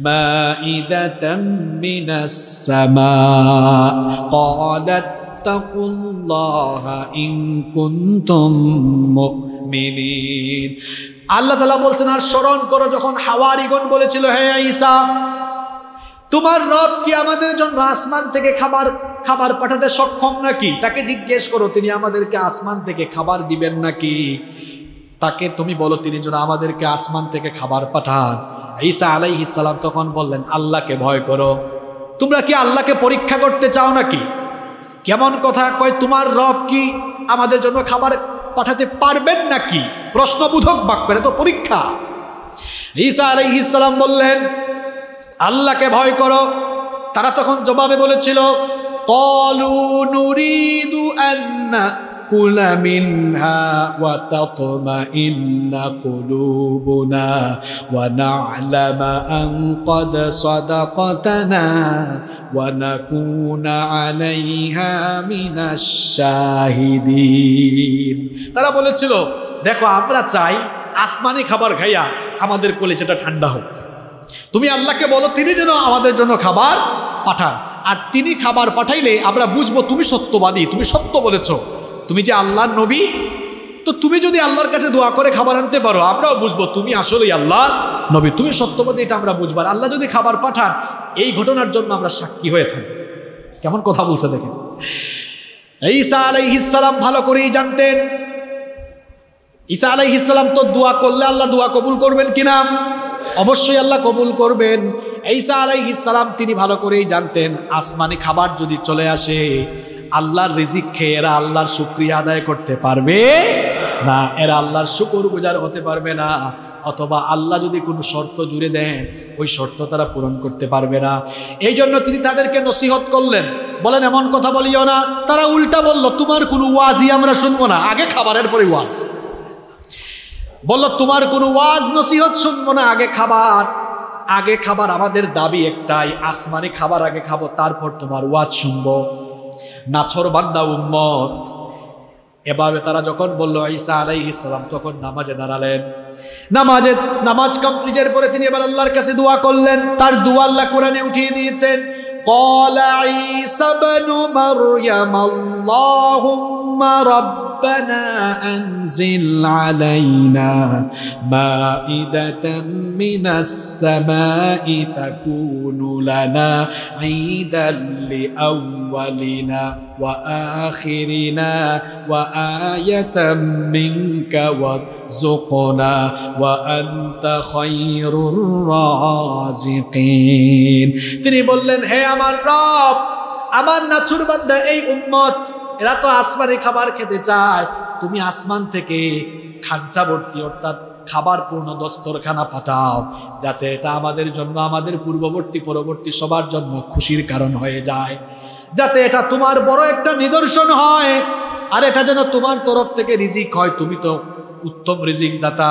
مائدة من السماء قال اتقوا الله إن كنتم مؤمنين আল্লাহ তালা বলছেন আর স্মরণ করো যখন হাওয়ারিগণ বলেছিল হে ঈসা তোমার রব কি আমাদের জন্য আসমান থেকে খাবার খাবার পাঠাতে সক্ষম নাকি তাকে জিজ্ঞেস করো তিনি আমাদেরকে আসমান থেকে খাবার দিবেন নাকি তাকে তুমি বলো তিনি যেন আমাদেরকে আসমান থেকে খাবার পাঠান ঈসা আলাইহ তখন বললেন আল্লাহকে ভয় করো তোমরা কি আল্লাহকে পরীক্ষা করতে চাও নাকি কেমন কথা কয় তোমার রব কি আমাদের জন্য খাবার পাঠাতে পারবেন নাকি প্রশ্নবোধক বাক্য তো পরীক্ষা ঈসা আলাইহিস সালাম বললেন আল্লাহকে ভয় করো তারা তখন জবাবে বলেছিল কলু নুরিদু আন্না মিনহা ওয়া কদ তারা বলেছিল দেখো আমরা চাই আসমানি খাবার খাইয়া আমাদের কলেজটা ঠান্ডা হোক তুমি আল্লাহকে বলো তিনি যেন আমাদের জন্য খাবার পাঠান আর তিনি খাবার পাঠাইলে আমরা বুঝবো তুমি সত্যবাদী তুমি সত্য বলেছ তুমি যে আল্লাহর নবী তো তুমি যদি আল্লাহর কাছে দোয়া করে খাবার আনতে পারো আমরাও বুঝবো তুমি আসলেই আল্লাহ নবী তুমি সত্যবাদী এটা আমরা বুঝবার আল্লাহ যদি খাবার পাঠান এই ঘটনার জন্য আমরা সাক্ষী হয়ে থাকি কেমন কথা বলছে দেখেন ঈসা আলাইহিসালাম ভালো করেই জানতেন ঈসা আলাইহিসালাম তো দোয়া করলে আল্লাহ দোয়া কবুল করবেন কিনা অবশ্যই আল্লাহ কবুল করবেন এইসা আলাইহিস সালাম তিনি ভালো করেই জানতেন আসমানি খাবার যদি চলে আসে আল্লাহর রিজিক খেয়ে এরা আল্লাহর শুক্রিয়া আদায় করতে পারবে না এরা আল্লাহর শুকর গুজার হতে পারবে না অথবা আল্লাহ যদি কোনো শর্ত জুড়ে দেন ওই শর্ত তারা পূরণ করতে পারবে না এই জন্য তিনি তাদেরকে নসিহত করলেন বলেন এমন কথা বলিও না তারা উল্টা বলল তোমার কোনো ওয়াজই আমরা শুনবো না আগে খাবারের পরে ওয়াজ বলল তোমার কোনো ওয়াজ নসিহত শুনবো না আগে খাবার আগে খাবার আমাদের দাবি একটাই আসমানে খাবার আগে খাবো তারপর তোমার ওয়াজ শুনবো নাছর বান্দা উম্মত এভাবে তারা যখন বলল ঈসা আলাই ইসলাম তখন নামাজে দাঁড়ালেন নামাজে নামাজ কমপ্লিটের পরে তিনি এবার আল্লাহর কাছে দোয়া করলেন তার দোয়া আল্লাহ কোরআনে উঠিয়ে দিয়েছেন قال عيسى بن مريم اللهم ربنا انزل علينا مائده من السماء تكون لنا عيدا لاولنا واخرنا وايه منك وارزقنا وانت خير الرازقين তিনি বললেন আমার রব আমার নাচুর বান্ধা এই উম্মত এরা তো আসমানে খাবার খেতে চায় তুমি আসমান থেকে খাঞ্চাবর্তী অর্থাৎ খাবার পূর্ণ দস্তরখানা পাঠাও যাতে এটা আমাদের জন্য আমাদের পূর্ববর্তী পরবর্তী সবার জন্য খুশির কারণ হয়ে যায় যাতে এটা তোমার বড় একটা নিদর্শন হয় আর এটা যেন তোমার তরফ থেকে রিজিক হয় তুমি তো উত্তম রিজিক দাতা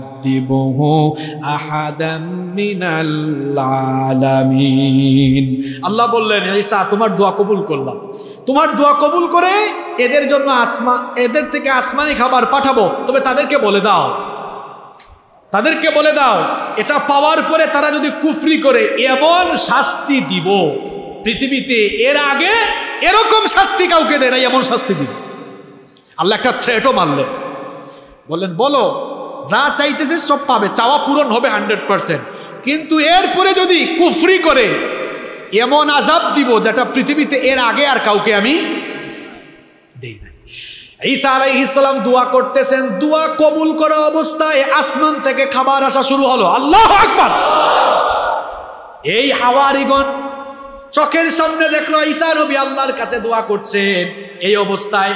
يعذبه أحدا من العالمين আল্লাহ বললেন ঈসা তোমার দোয়া কবুল করলাম তোমার দোয়া কবুল করে এদের জন্য আসমা এদের থেকে আসমানি খাবার পাঠাবো তবে তাদেরকে বলে দাও তাদেরকে বলে দাও এটা পাওয়ার পরে তারা যদি কুফরি করে এমন শাস্তি দিব পৃথিবীতে এর আগে এরকম শাস্তি কাউকে দেয় না এমন শাস্তি দিব আল্লাহ একটা থ্রেটও মারলেন বললেন বলো যা চাইতেছে সব পাবে চাওয়া পূরণ হবে হান্ড্রেড পারসেন্ট কিন্তু এরপরে যদি কুফরি করে এমন আজাব দিব যেটা পৃথিবীতে এর আগে আর কাউকে আমি দেই নাই ঈসা আলাই ইসলাম দোয়া করতেছেন দোয়া কবুল করা অবস্থায় আসমান থেকে খাবার আসা শুরু হলো আল্লাহ আকবার এই হাওয়ারিগণ চোখের সামনে দেখলো ঈসা নবী আল্লাহর কাছে দোয়া করছেন এই অবস্থায়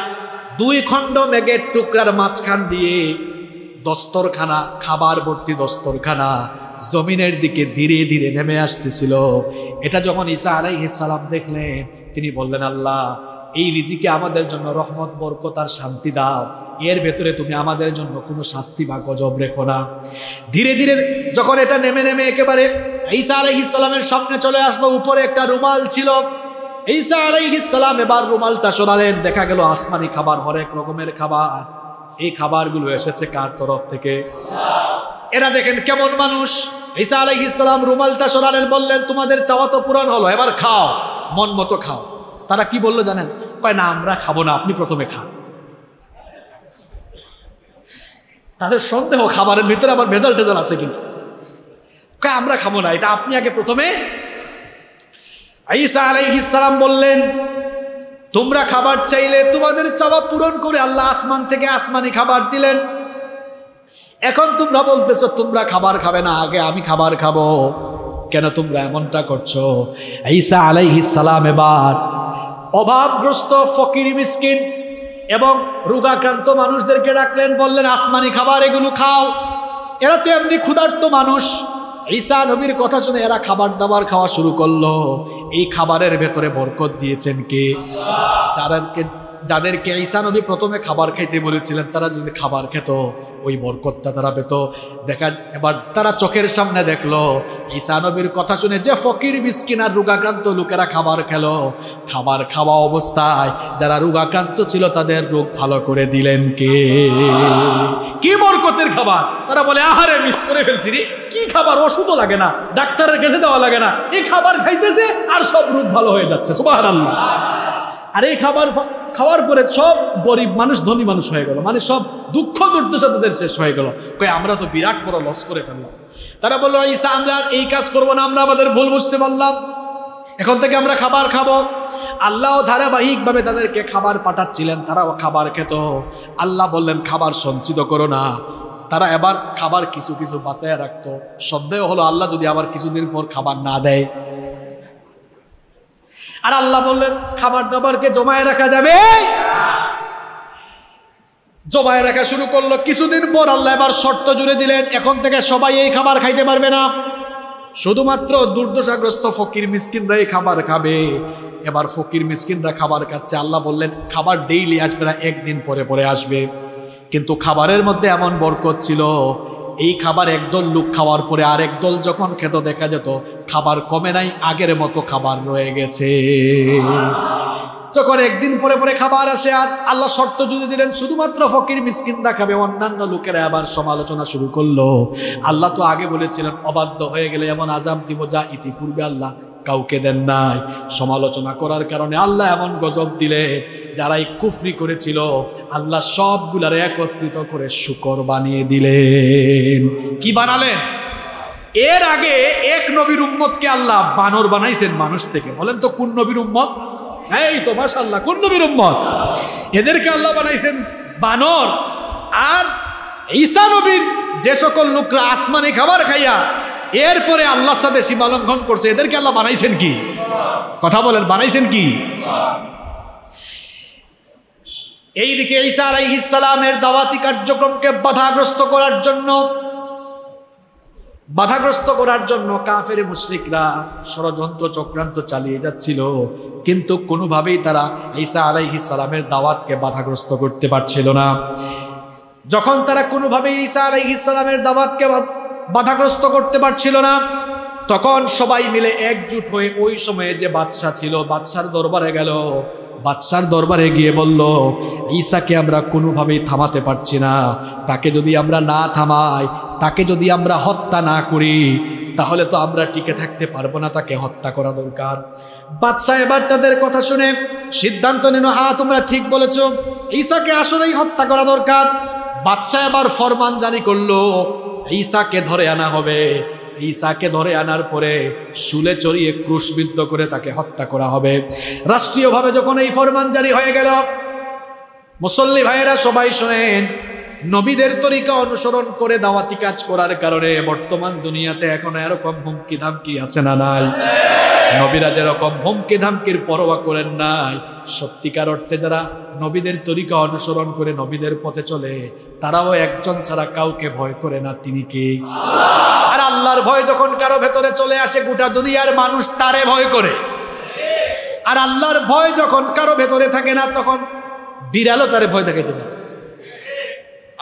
দুই খণ্ড মেঘের টুকরার মাঝখান দিয়ে দস্তরখানা খাবার ভর্তি দস্তরখানা জমিনের দিকে ধীরে ধীরে নেমে আসতেছিল এটা যখন ঈসা আলাইহিসালাম দেখলেন তিনি বললেন আল্লাহ এই রিজিকে আমাদের জন্য রহমত বরকতার শান্তি দাও এর ভেতরে তুমি আমাদের জন্য কোনো শাস্তি বা গজব রেখো না ধীরে ধীরে যখন এটা নেমে নেমে একেবারে ঈসা ইসলামের সামনে চলে আসলো উপরে একটা রুমাল ছিল ঈসা ইসলাম এবার রুমালটা শোনালেন দেখা গেল আসমানি খাবার হরেক রকমের খাবার এই খাবারগুলো এসেছে কার তরফ থেকে এরা দেখেন কেমন মানুষ ঈসা আলাইহিসালাম রুমালটা সরালেন বললেন তোমাদের চাওয়া তো পুরাণ হলো এবার খাও মন মতো খাও তারা কি বললো জানেন কয় না আমরা খাবো না আপনি প্রথমে খান তাদের সন্দেহ খাবারের ভিতরে আবার ভেজাল টেজাল আছে কিনা কয় আমরা খাবো না এটা আপনি আগে প্রথমে ঈসা আলাইহিসালাম বললেন তোমরা খাবার চাইলে তোমাদের চাওয়া পূরণ করে আল্লাহ আসমান থেকে আসমানি খাবার দিলেন এখন তোমরা বলতেছ তোমরা খাবার খাবে না আগে আমি খাবার খাবো কেন তোমরা এমনটা করছো ঈসা সালাম এবার অভাবগ্রস্ত ফকির মিসকিন এবং রোগাক্রান্ত মানুষদেরকে ডাকলেন বললেন আসমানি খাবার এগুলো খাও এরা তো এমনি ক্ষুধার্ত মানুষ ঈসা নবীর কথা শুনে এরা খাবার দাবার খাওয়া শুরু করলো এই খাবারের ভেতরে বরকত দিয়েছেন কে যাদেরকে যাদেরকে ঈসা নবী প্রথমে খাবার খাইতে বলেছিলেন তারা যদি খাবার খেত ওই বরকতটা তারা পেত দেখা এবার তারা চোখের সামনে দেখলো ঈসা নবীর কথা শুনে যে ফকির মিসকিন আর রোগাক্রান্ত লোকেরা খাবার খেল খাবার খাওয়া অবস্থায় যারা রোগাক্রান্ত ছিল তাদের রোগ ভালো করে দিলেন কে কি বরকতের খাবার তারা বলে আহারে মিস করে ফেলছি রে কি খাবার ওষুধও লাগে না ডাক্তারের কাছে দেওয়া লাগে না এই খাবার খাইতেছে আর সব রোগ ভালো হয়ে যাচ্ছে সুবাহ আর এই খাবার খাওয়ার পরে সব গরিব মানুষ ধনী মানুষ হয়ে গেল মানে সব দুঃখ দুর্দশা তাদের শেষ হয়ে গেল কয়ে আমরা তো বিরাট বড় লস করে ফেললাম তারা বললো ঈসা আমরা এই কাজ করব না আমরা আমাদের ভুল বুঝতে পারলাম এখন থেকে আমরা খাবার খাবো আল্লাহ ধারাবাহিকভাবে তাদেরকে খাবার পাঠাচ্ছিলেন তারাও খাবার খেত আল্লাহ বললেন খাবার সঞ্চিত করো না তারা এবার খাবার কিছু কিছু বাঁচায় রাখতো সন্দেহ হলো আল্লাহ যদি আবার কিছুদিন পর খাবার না দেয় আর আল্লাহ বললেন খাবার দাবারকে জমায় রাখা যাবে জমায় রাখা শুরু করলো কিছুদিন পর আল্লাহ এবার শর্ত জুড়ে দিলেন এখন থেকে সবাই এই খাবার খাইতে পারবে না শুধুমাত্র দুর্দশাগ্রস্ত ফকির মিসকিনরা এই খাবার খাবে এবার ফকির মিসকিনরা খাবার খাচ্ছে আল্লাহ বললেন খাবার ডেইলি আসবে না একদিন পরে পরে আসবে কিন্তু খাবারের মধ্যে এমন বরকত ছিল এই খাবার একদল লোক খাওয়ার পরে আর একদল যখন খেত দেখা যেত খাবার কমে নাই আগের মতো খাবার রয়ে গেছে যখন একদিন পরে পরে খাবার আসে আর আল্লাহ শর্ত যদি দিলেন শুধুমাত্র ফকির মিসকিনরা খাবে অন্যান্য লোকেরা আবার সমালোচনা শুরু করলো আল্লাহ তো আগে বলেছিলেন অবাধ্য হয়ে গেলে এমন আজাম দিব যা ইতিপূর্বে আল্লাহ কাউকে দেন নাই সমালোচনা করার কারণে আল্লাহ এমন গজব দিলে যারা এই কুফরি করেছিল আল্লাহ সবগুলারে একত্রিত করে শুকর বানিয়ে দিলেন কি বানালেন এর আগে এক নবীর উম্মতকে আল্লাহ বানর বানাইছেন মানুষ থেকে বলেন তো কোন নবীর উম্মত এই তো মাসাল্লাহ কোন নবীর উম্মত এদেরকে আল্লাহ বানাইছেন বানর আর ঈসা নবীর যে সকল লোকরা আসমানে খাবার খাইয়া এরপরে আল্লাহর সাথে সীমা লঙ্ঘন করছে এদেরকে আল্লাহ বানাইছেন কি কথা বলেন বানাইছেন কি এইদিকে ঈসা আলাইহিসালামের দাওয়াতি কার্যক্রমকে বাধাগ্রস্ত করার জন্য বাধাগ্রস্ত করার জন্য কাফের মুশরিকরা ষড়যন্ত্র চক্রান্ত চালিয়ে যাচ্ছিল কিন্তু কোনোভাবেই তারা ঈসা সালামের দাওয়াতকে বাধাগ্রস্ত করতে পারছিল না যখন তারা কোনোভাবেই ঈসা সালামের দাওয়াতকে বাধাগ্রস্ত করতে পারছিল না তখন সবাই মিলে একজুট হয়ে ওই সময়ে যে বাদশাহ ছিল বাদশার দরবারে গেল বাদশার দরবারে গিয়ে বলল ঈশাকে আমরা কোনোভাবেই থামাতে পারছি না তাকে যদি আমরা না থামাই তাকে যদি আমরা হত্যা না করি তাহলে তো আমরা টিকে থাকতে পারবো না তাকে হত্যা করা দরকার বাদশাহ এবার তাদের কথা শুনে সিদ্ধান্ত নিল হা হ্যাঁ, তোমরা ঠিক বলেছ ঈশাকে আসলেই হত্যা করা দরকার বাদশাহ এবার ফরমান জারি করলো ঈসাকে ধরে আনা হবে ঈসাকে ধরে আনার পরে শুলে চড়িয়ে ক্রুশবিদ্ধ করে তাকে হত্যা করা হবে রাষ্ট্রীয়ভাবে যখন এই ফরমান জারি হয়ে গেল মুসল্লি ভাইয়েরা সবাই শোনেন নবীদের তরিকা অনুসরণ করে দাওয়াতি কাজ করার কারণে বর্তমান দুনিয়াতে এখন এরকম হুমকি ধামকি আছে না নাই নবীরা যেরকম হুমকি ধামকির পরোয়া করেন নাই সত্যিকার অর্থে যারা নবীদের তরিকা অনুসরণ করে নবীদের পথে চলে তারাও একজন ছাড়া কাউকে ভয় করে না তিনি কে আর আল্লাহর ভয় যখন কারো ভেতরে চলে আসে গোটা দুনিয়ার মানুষ তারে ভয় করে আর আল্লাহর ভয় যখন কারো ভেতরে থাকে না তখন বিড়ালও তারে ভয় দেখাইতে পারে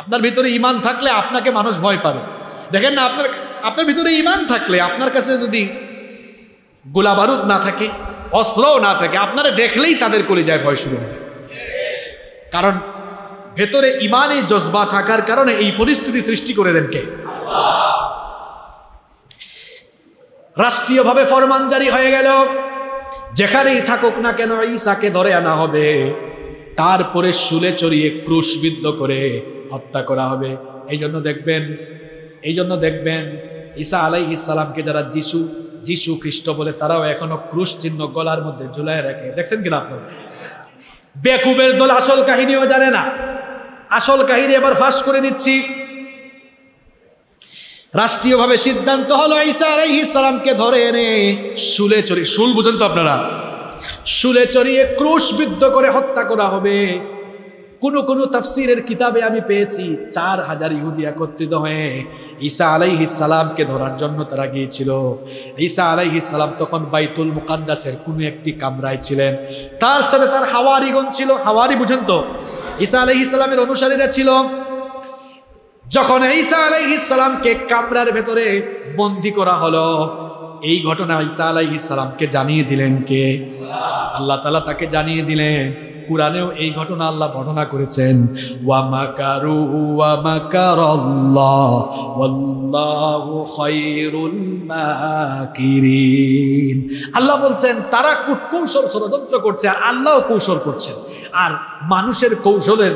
আপনার ভিতরে ইমান থাকলে আপনাকে মানুষ ভয় পাবে দেখেন না আপনার আপনার ভিতরে ইমান থাকলে আপনার কাছে যদি গোলাবারুদ না থাকে অস্ত্রও না থাকে আপনারা দেখলেই তাদের করে যায় ভয় শুরু হবে কারণ ভেতরে ইমানে জজবা থাকার কারণে এই পরিস্থিতি সৃষ্টি করে দেন কে রাষ্ট্রীয়ভাবে ফরমান জারি হয়ে গেল যেখানেই থাকুক না কেন ইসাকে ধরে আনা হবে তারপরে শুলে চড়িয়ে ক্রুশবিদ্ধ করে হত্যা করা হবে এই জন্য দেখবেন এই জন্য দেখবেন ঈসা আলাই ইসালামকে যারা যিশু যিশু খ্রিস্ট বলে তারাও এখনো ক্রুশ চিহ্ন গলার মধ্যে ঝুলাই রাখে দেখছেন কিনা আপনারা বেকুবের দল আসল কাহিনীও জানে না আসল কাহিনী এবার ফাঁস করে দিচ্ছি রাষ্ট্রীয়ভাবে সিদ্ধান্ত হলো ঈসা ইসালামকে ধরে এনে শুলে চড়ি শুল বুঝেন তো আপনারা শুলে চড়িয়ে ক্রুশবিদ্ধ করে হত্যা করা হবে কোনো কোনো তাফসিরের কিতাবে আমি পেয়েছি চার হাজার ইহুদি একত্রিত হয়ে ঈসা সালামকে ধরার জন্য তারা গিয়েছিল ঈসা সালাম তখন বাইতুল মুকাদ্দাসের কোনো একটি কামরায় ছিলেন তার সাথে তার হাওয়ারিগণ ছিল হাওয়ারি বুঝেন তো ঈসা সালামের অনুসারীরা ছিল যখন ঈসা সালামকে কামরার ভেতরে বন্দি করা হলো এই ঘটনা ঈসা সালামকে জানিয়ে দিলেন কে আল্লাহ তালা তাকে জানিয়ে দিলেন কোরআনেও এই ঘটনা আল্লাহ বর্ণনা করেছেন আল্লাহ বলছেন তারা কৌশল ষড়যন্ত্র করছে আর আল্লাহও কৌশল করছেন আর মানুষের কৌশলের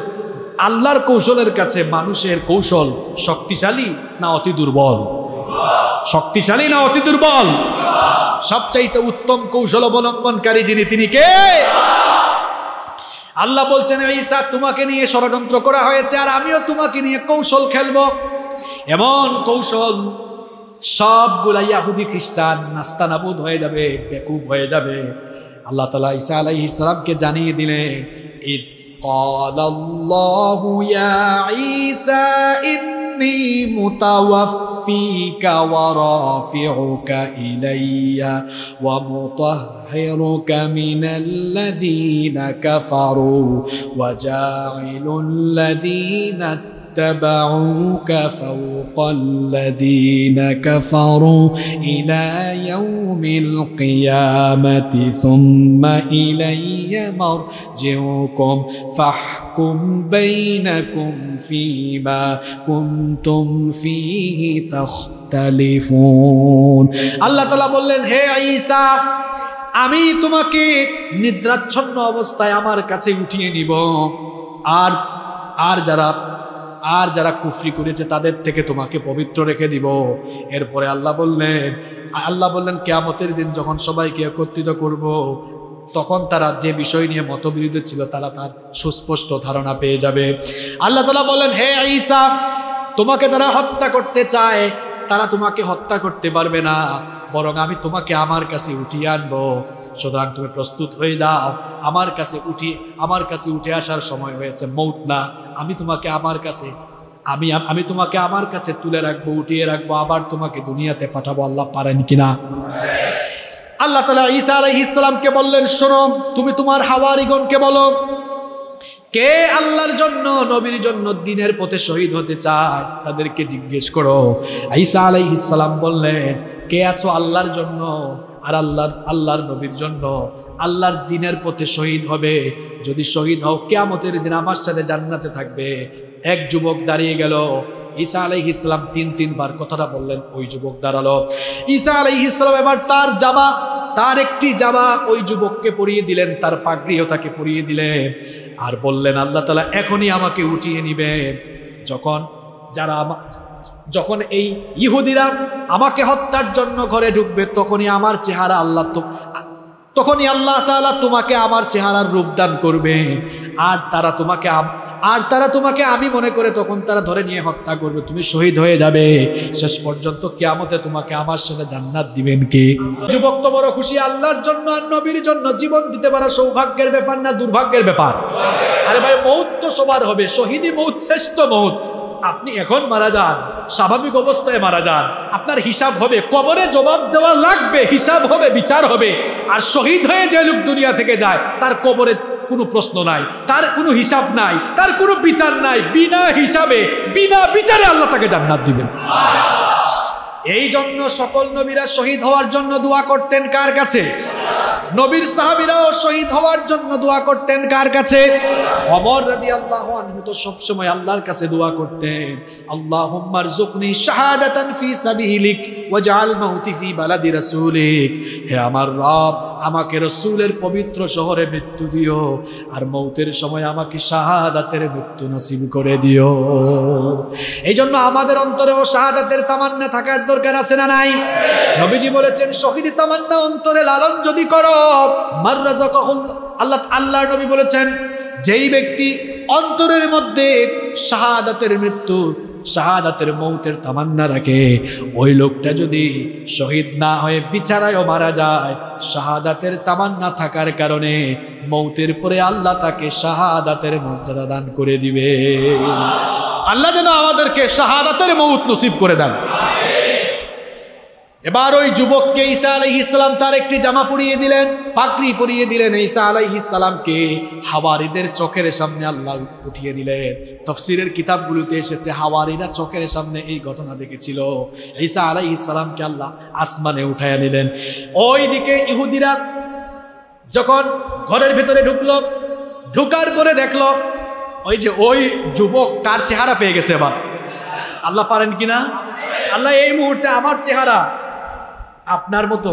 আল্লাহর কৌশলের কাছে মানুষের কৌশল শক্তিশালী না অতি দুর্বল শক্তিশালী না অতি দুর্বল সবচাইতে উত্তম কৌশল অবলম্বনকারী যিনি তিনি কে আল্লাহ বলছেন ঈসা তোমাকে নিয়ে ষড়যন্ত্র করা হয়েছে আর আমিও তোমাকে নিয়ে কৌশল খেলবো এমন কৌশল সবগুলা ইয়াহুদি খ্রিস্টান নাস্তানাবুদ হয়ে যাবে বেকুব হয়ে যাবে আল্লাহ তালা ঈসা আলাই ইসলামকে জানিয়ে দিলেন ঈদ قال الله يا فيك ورافعك الي ومطهرك من الذين كفروا وجاعل الذين اتبعوك فوق الذين كفروا إلى يوم القيامة ثم إلي مرجعكم فاحكم بينكم فيما كنتم فيه تختلفون الله تعالى বললেন হে ঈসা আমি তোমাকে নিদ্রাচ্ছন্ন অবস্থায় আমার কাছে উঠিয়ে নিব আর আর যারা আর যারা কুফরি করেছে তাদের থেকে তোমাকে পবিত্র রেখে দিব এরপরে আল্লাহ বললেন আল্লাহ বললেন কেয়ামতের দিন যখন সবাইকে একত্রিত করব। তখন তারা যে বিষয় নিয়ে মতবিরোধী ছিল তারা তার সুস্পষ্ট ধারণা পেয়ে যাবে আল্লাহ তালা বলেন হে আইসা তোমাকে তারা হত্যা করতে চায় তারা তোমাকে হত্যা করতে পারবে না বরং আমি তোমাকে আমার কাছে উঠিয়ে আনবো সুতরাং তুমি প্রস্তুত হয়ে যাও আমার কাছে উঠি আমার কাছে উঠে আসার সময় হয়েছে মৌত না আমি তোমাকে আমার কাছে আমি আমি তোমাকে আমার কাছে তুলে রাখবো উঠিয়ে রাখবো আবার তোমাকে দুনিয়াতে পাঠাবো আল্লাহ পারেন কিনা আল্লাহ তালা ঈসা আলহ ইসলামকে বললেন শোনো তুমি তোমার হাওয়ারিগণকে বলো কে আল্লাহর জন্য নবীর জন্য দিনের পথে শহীদ হতে চায় তাদেরকে জিজ্ঞেস করো ঈসা আলহ ইসলাম বললেন কে আছো আল্লাহর জন্য আর আল্লাহর আল্লাহর নবীর জন্য আল্লাহর দিনের পথে শহীদ হবে যদি শহীদ হও কেয়ামতের দিন আমার সাথে জান্নাতে থাকবে এক যুবক দাঁড়িয়ে গেল ঈসা আলাই ইসলাম তিন তিনবার কথাটা বললেন ওই যুবক দাঁড়ালো ঈসা আলাই ইসলাম এবার তার জামা তার একটি জামা ওই যুবককে পরিয়ে দিলেন তার পাগৃহতাকে পরিয়ে দিলেন আর বললেন আল্লাহ তালা এখনই আমাকে উঠিয়ে নিবেন যখন যারা আমার যখন এই ইহুদিরা আমাকে হত্যার জন্য ঘরে ঢুকবে তখনই আমার চেহারা আল্লাহ তো তখনই আল্লাহ তালা তোমাকে আমার চেহারার রূপদান করবে আর তারা তোমাকে আর তারা তোমাকে আমি মনে করে তখন তারা ধরে নিয়ে হত্যা করবে তুমি শহীদ হয়ে যাবে শেষ পর্যন্ত কেয়ামতে তোমাকে আমার সাথে জান্নাত দিবেন কে যুবক তো বড় খুশি আল্লাহর জন্য আর নবীর জন্য জীবন দিতে পারা সৌভাগ্যের ব্যাপার না দুর্ভাগ্যের ব্যাপার আরে ভাই মৌত তো সবার হবে শহীদই মৌত শ্রেষ্ঠ মৌত আপনি এখন মারা যান স্বাভাবিক অবস্থায় মারা যান আপনার হিসাব হবে কবরে জবাব দেওয়া লাগবে হিসাব হবে বিচার হবে আর শহীদ হয়ে যে লোক দুনিয়া থেকে যায় তার কবরে কোনো প্রশ্ন নাই তার কোনো হিসাব নাই তার কোনো বিচার নাই বিনা হিসাবে বিনা বিচারে আল্লাহ তাকে জান্নাত দিবেন এই জন্য সকল নবীরা শহীদ হওয়ার জন্য দোয়া করতেন কার কাছে নবীর সাহাবিরাও শহীদ হওয়ার জন্য দোয়া করতেন কার কাছে অমর রাদি আল্লাহ আনহু তো সবসময় আল্লাহর কাছে দোয়া করতেন আল্লাহ হুম্মার জুকনি শাহাদাতান ফি সাবিলিক ওয়াজআল মাউতি ফি বালাদি রাসূলিক হে আমার রব আমাকে রসুলের পবিত্র শহরে মৃত্যু দিও আর মৌতের সময় আমাকে শাহাদাতের মৃত্যু নসিব করে দিও এই জন্য আমাদের অন্তরেও শাহাদাতের তামান্না থাকার দরকার আছে না নাই নবীজি বলেছেন শহীদ তামান্না অন্তরে লালন যদি করো রব মার্রাজা কখন আল্লাহ আল্লাহ নবী বলেছেন যেই ব্যক্তি অন্তরের মধ্যে শাহাদাতের মৃত্যু শাহাদাতের মৌতের তামান্না রাখে ওই লোকটা যদি শহীদ না হয়ে বিছানায়ও মারা যায় শাহাদাতের তামান্না থাকার কারণে মৌতের পরে আল্লাহ তাকে শাহাদাতের মর্যাদা দান করে দিবে আল্লাহ যেন আমাদেরকে শাহাদাতের মৌত নসিব করে দেন এবার ওই যুবককে ঈসা আলাইহ ইসলাম তার একটি জামা পরিয়ে দিলেন পাগড়ি পরিয়ে দিলেন ঈসা আলাইহ ইসলামকে হাওয়ারিদের চোখের সামনে আল্লাহ উঠিয়ে দিলেন তফসিরের কিতাবগুলিতে এসেছে হাওয়ারিরা চোখের সামনে এই ঘটনা দেখেছিল ঈসা আলাইহ ইসলামকে আল্লাহ আসমানে উঠাইয়া নিলেন ওই দিকে ইহুদিরা যখন ঘরের ভিতরে ঢুকলো ঢুকার পরে দেখলো ওই যে ওই যুবক কার চেহারা পেয়ে গেছে এবার আল্লাহ পারেন কিনা আল্লাহ এই মুহূর্তে আমার চেহারা আপনার মতো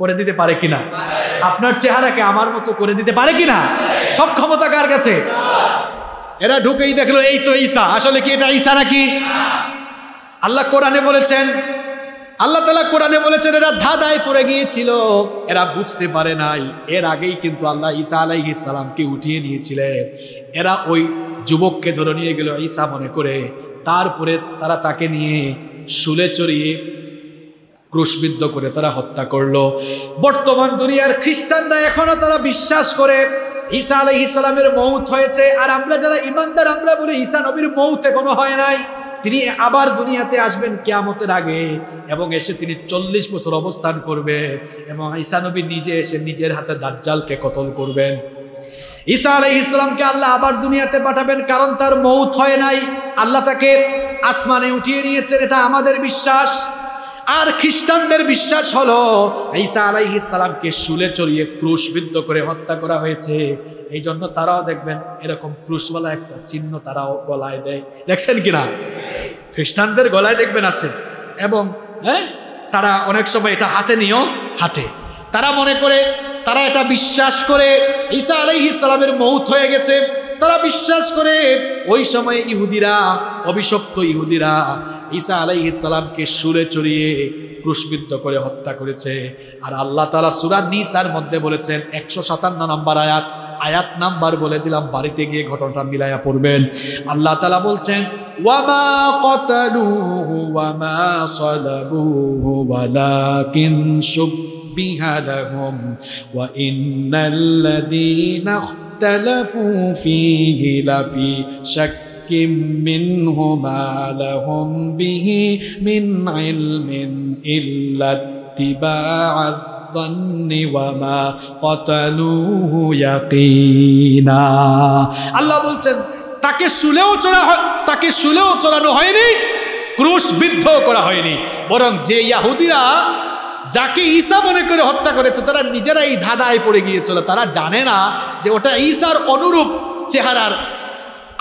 করে দিতে পারে কিনা আপনার চেহারাকে আমার মতো করে দিতে পারে কিনা সব ক্ষমতা কার কাছে এরা ঢুকেই দেখলো এই তো ঈসা আসলে কি এটা ঈসা নাকি আল্লাহ কোরআনে বলেছেন আল্লাহ তালা কোরআনে বলেছেন এরা ধাঁধায় পড়ে গিয়েছিল এরা বুঝতে পারে নাই এর আগেই কিন্তু আল্লাহ ঈসা আলাইহি সালামকে উঠিয়ে নিয়েছিলেন এরা ওই যুবককে ধরে নিয়ে গেল ঈসা মনে করে তারপরে তারা তাকে নিয়ে শুলে চড়িয়ে ক্রুশবিদ্ধ করে তারা হত্যা করলো বর্তমান দুনিয়ার খ্রিস্টানরা এখনও তারা বিশ্বাস করে ঈসা আলহ ইসলামের মৌত হয়েছে আর আমরা যারা ইমানদার আমরা বলি ঈসা নবীর মৌত এখনো হয় নাই তিনি আবার দুনিয়াতে আসবেন কেয়ামতের আগে এবং এসে তিনি চল্লিশ বছর অবস্থান করবে এবং ঈসা নবী নিজে এসে নিজের হাতে দাজ্জালকে কতল করবেন ঈসা আলহ ইসলামকে আল্লাহ আবার দুনিয়াতে পাঠাবেন কারণ তার মৌত হয় নাই আল্লাহ তাকে আসমানে উঠিয়ে নিয়েছেন এটা আমাদের বিশ্বাস আর খ্রিস্টানদের বিশ্বাস হলো ঈসা সালামকে শুলে চড়িয়ে ক্রুশবিদ্ধ করে হত্যা করা হয়েছে এই জন্য তারাও দেখবেন এরকম ক্রুশওয়ালা একটা চিহ্ন তারাও গলায় দেয় দেখছেন কিনা খ্রিস্টানদের গলায় দেখবেন আছে এবং হ্যাঁ তারা অনেক সময় এটা হাতে নিয়েও হাঁটে তারা মনে করে তারা এটা বিশ্বাস করে ঈসা আলাইহিস সালামের মৌত হয়ে গেছে তারা বিশ্বাস করে ওই সময়ে ইহুদিরা অভিশপ্ত ইহুদিরা ঈসা আলাইহিসালামকে সুরে চড়িয়ে ক্রুশবিদ্ধ করে হত্যা করেছে আর আল্লাহ তালা সুরা নিসার মধ্যে বলেছেন একশো সাতান্ন নাম্বার আয়াত আয়াত নাম্বার বলে দিলাম বাড়িতে গিয়ে ঘটনাটা মিলাইয়া পড়বেন আল্লাহ তালা বলছেন ওয়ামা কতালু شبه لهم وإن الذين اختلفوا فيه لفي شك منه ما لهم به من علم إلا اتباع الظن وما قتلوه يقينا الله বলছেন তাকে শুলেও চড়া তাকে শুলেও চড়ানো হয়নি ক্রুশবিদ্ধ করা হয়নি বরং যে ইয়াহুদিরা যাকে ঈসা মনে করে হত্যা করেছে তারা নিজেরাই ধাঁধায় পড়ে গিয়েছিল তারা জানে না যে ওটা ঈসার অনুরূপ চেহারার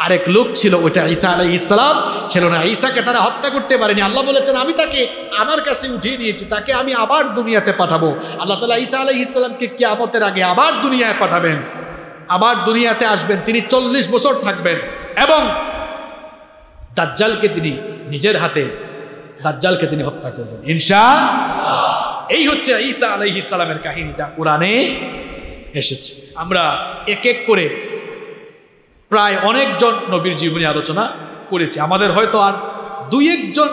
আরেক লোক ছিল ওটা ঈসা আলাই ইসলাম ছিল না ঈসাকে তারা হত্যা করতে পারেনি আল্লাহ বলেছেন আমি তাকে আমার কাছে উঠিয়ে নিয়েছি তাকে আমি আবার দুনিয়াতে পাঠাবো আল্লাহ তালা ঈসা আলাই ইসলামকে কিয়ামতের আগে আবার দুনিয়ায় পাঠাবেন আবার দুনিয়াতে আসবেন তিনি চল্লিশ বছর থাকবেন এবং দাজ্জালকে তিনি নিজের হাতে দাজ্জালকে তিনি হত্যা করবেন ইনশা এই হচ্ছে ঈসা আলহ ইসালামের কাহিনী যা কোরআনে এসেছে আমরা এক এক করে প্রায় অনেকজন নবীর জীবনী আলোচনা করেছি আমাদের হয়তো আর দুই একজন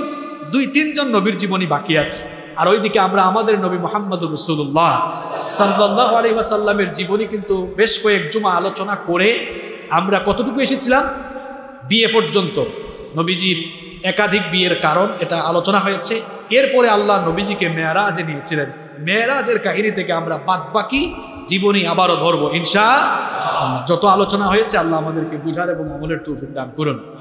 দুই তিনজন নবীর জীবনী বাকি আছে আর ওইদিকে আমরা আমাদের নবী মোহাম্মদ রসুল্লাহ সাল্লাহ আলী ওয়াসাল্লামের জীবনী কিন্তু বেশ কয়েক জুমা আলোচনা করে আমরা কতটুকু এসেছিলাম বিয়ে পর্যন্ত নবীজির একাধিক বিয়ের কারণ এটা আলোচনা হয়েছে এরপরে আল্লাহ নবীজিকে মেয়ারাজে নিয়েছিলেন মেয়ারাজের কাহিনী থেকে আমরা বাদ বাকি জীবনী আবারও ধরবো ইনশা আল্লাহ যত আলোচনা হয়েছে আল্লাহ আমাদেরকে বুঝার এবং অমলের তৌফিক দান করুন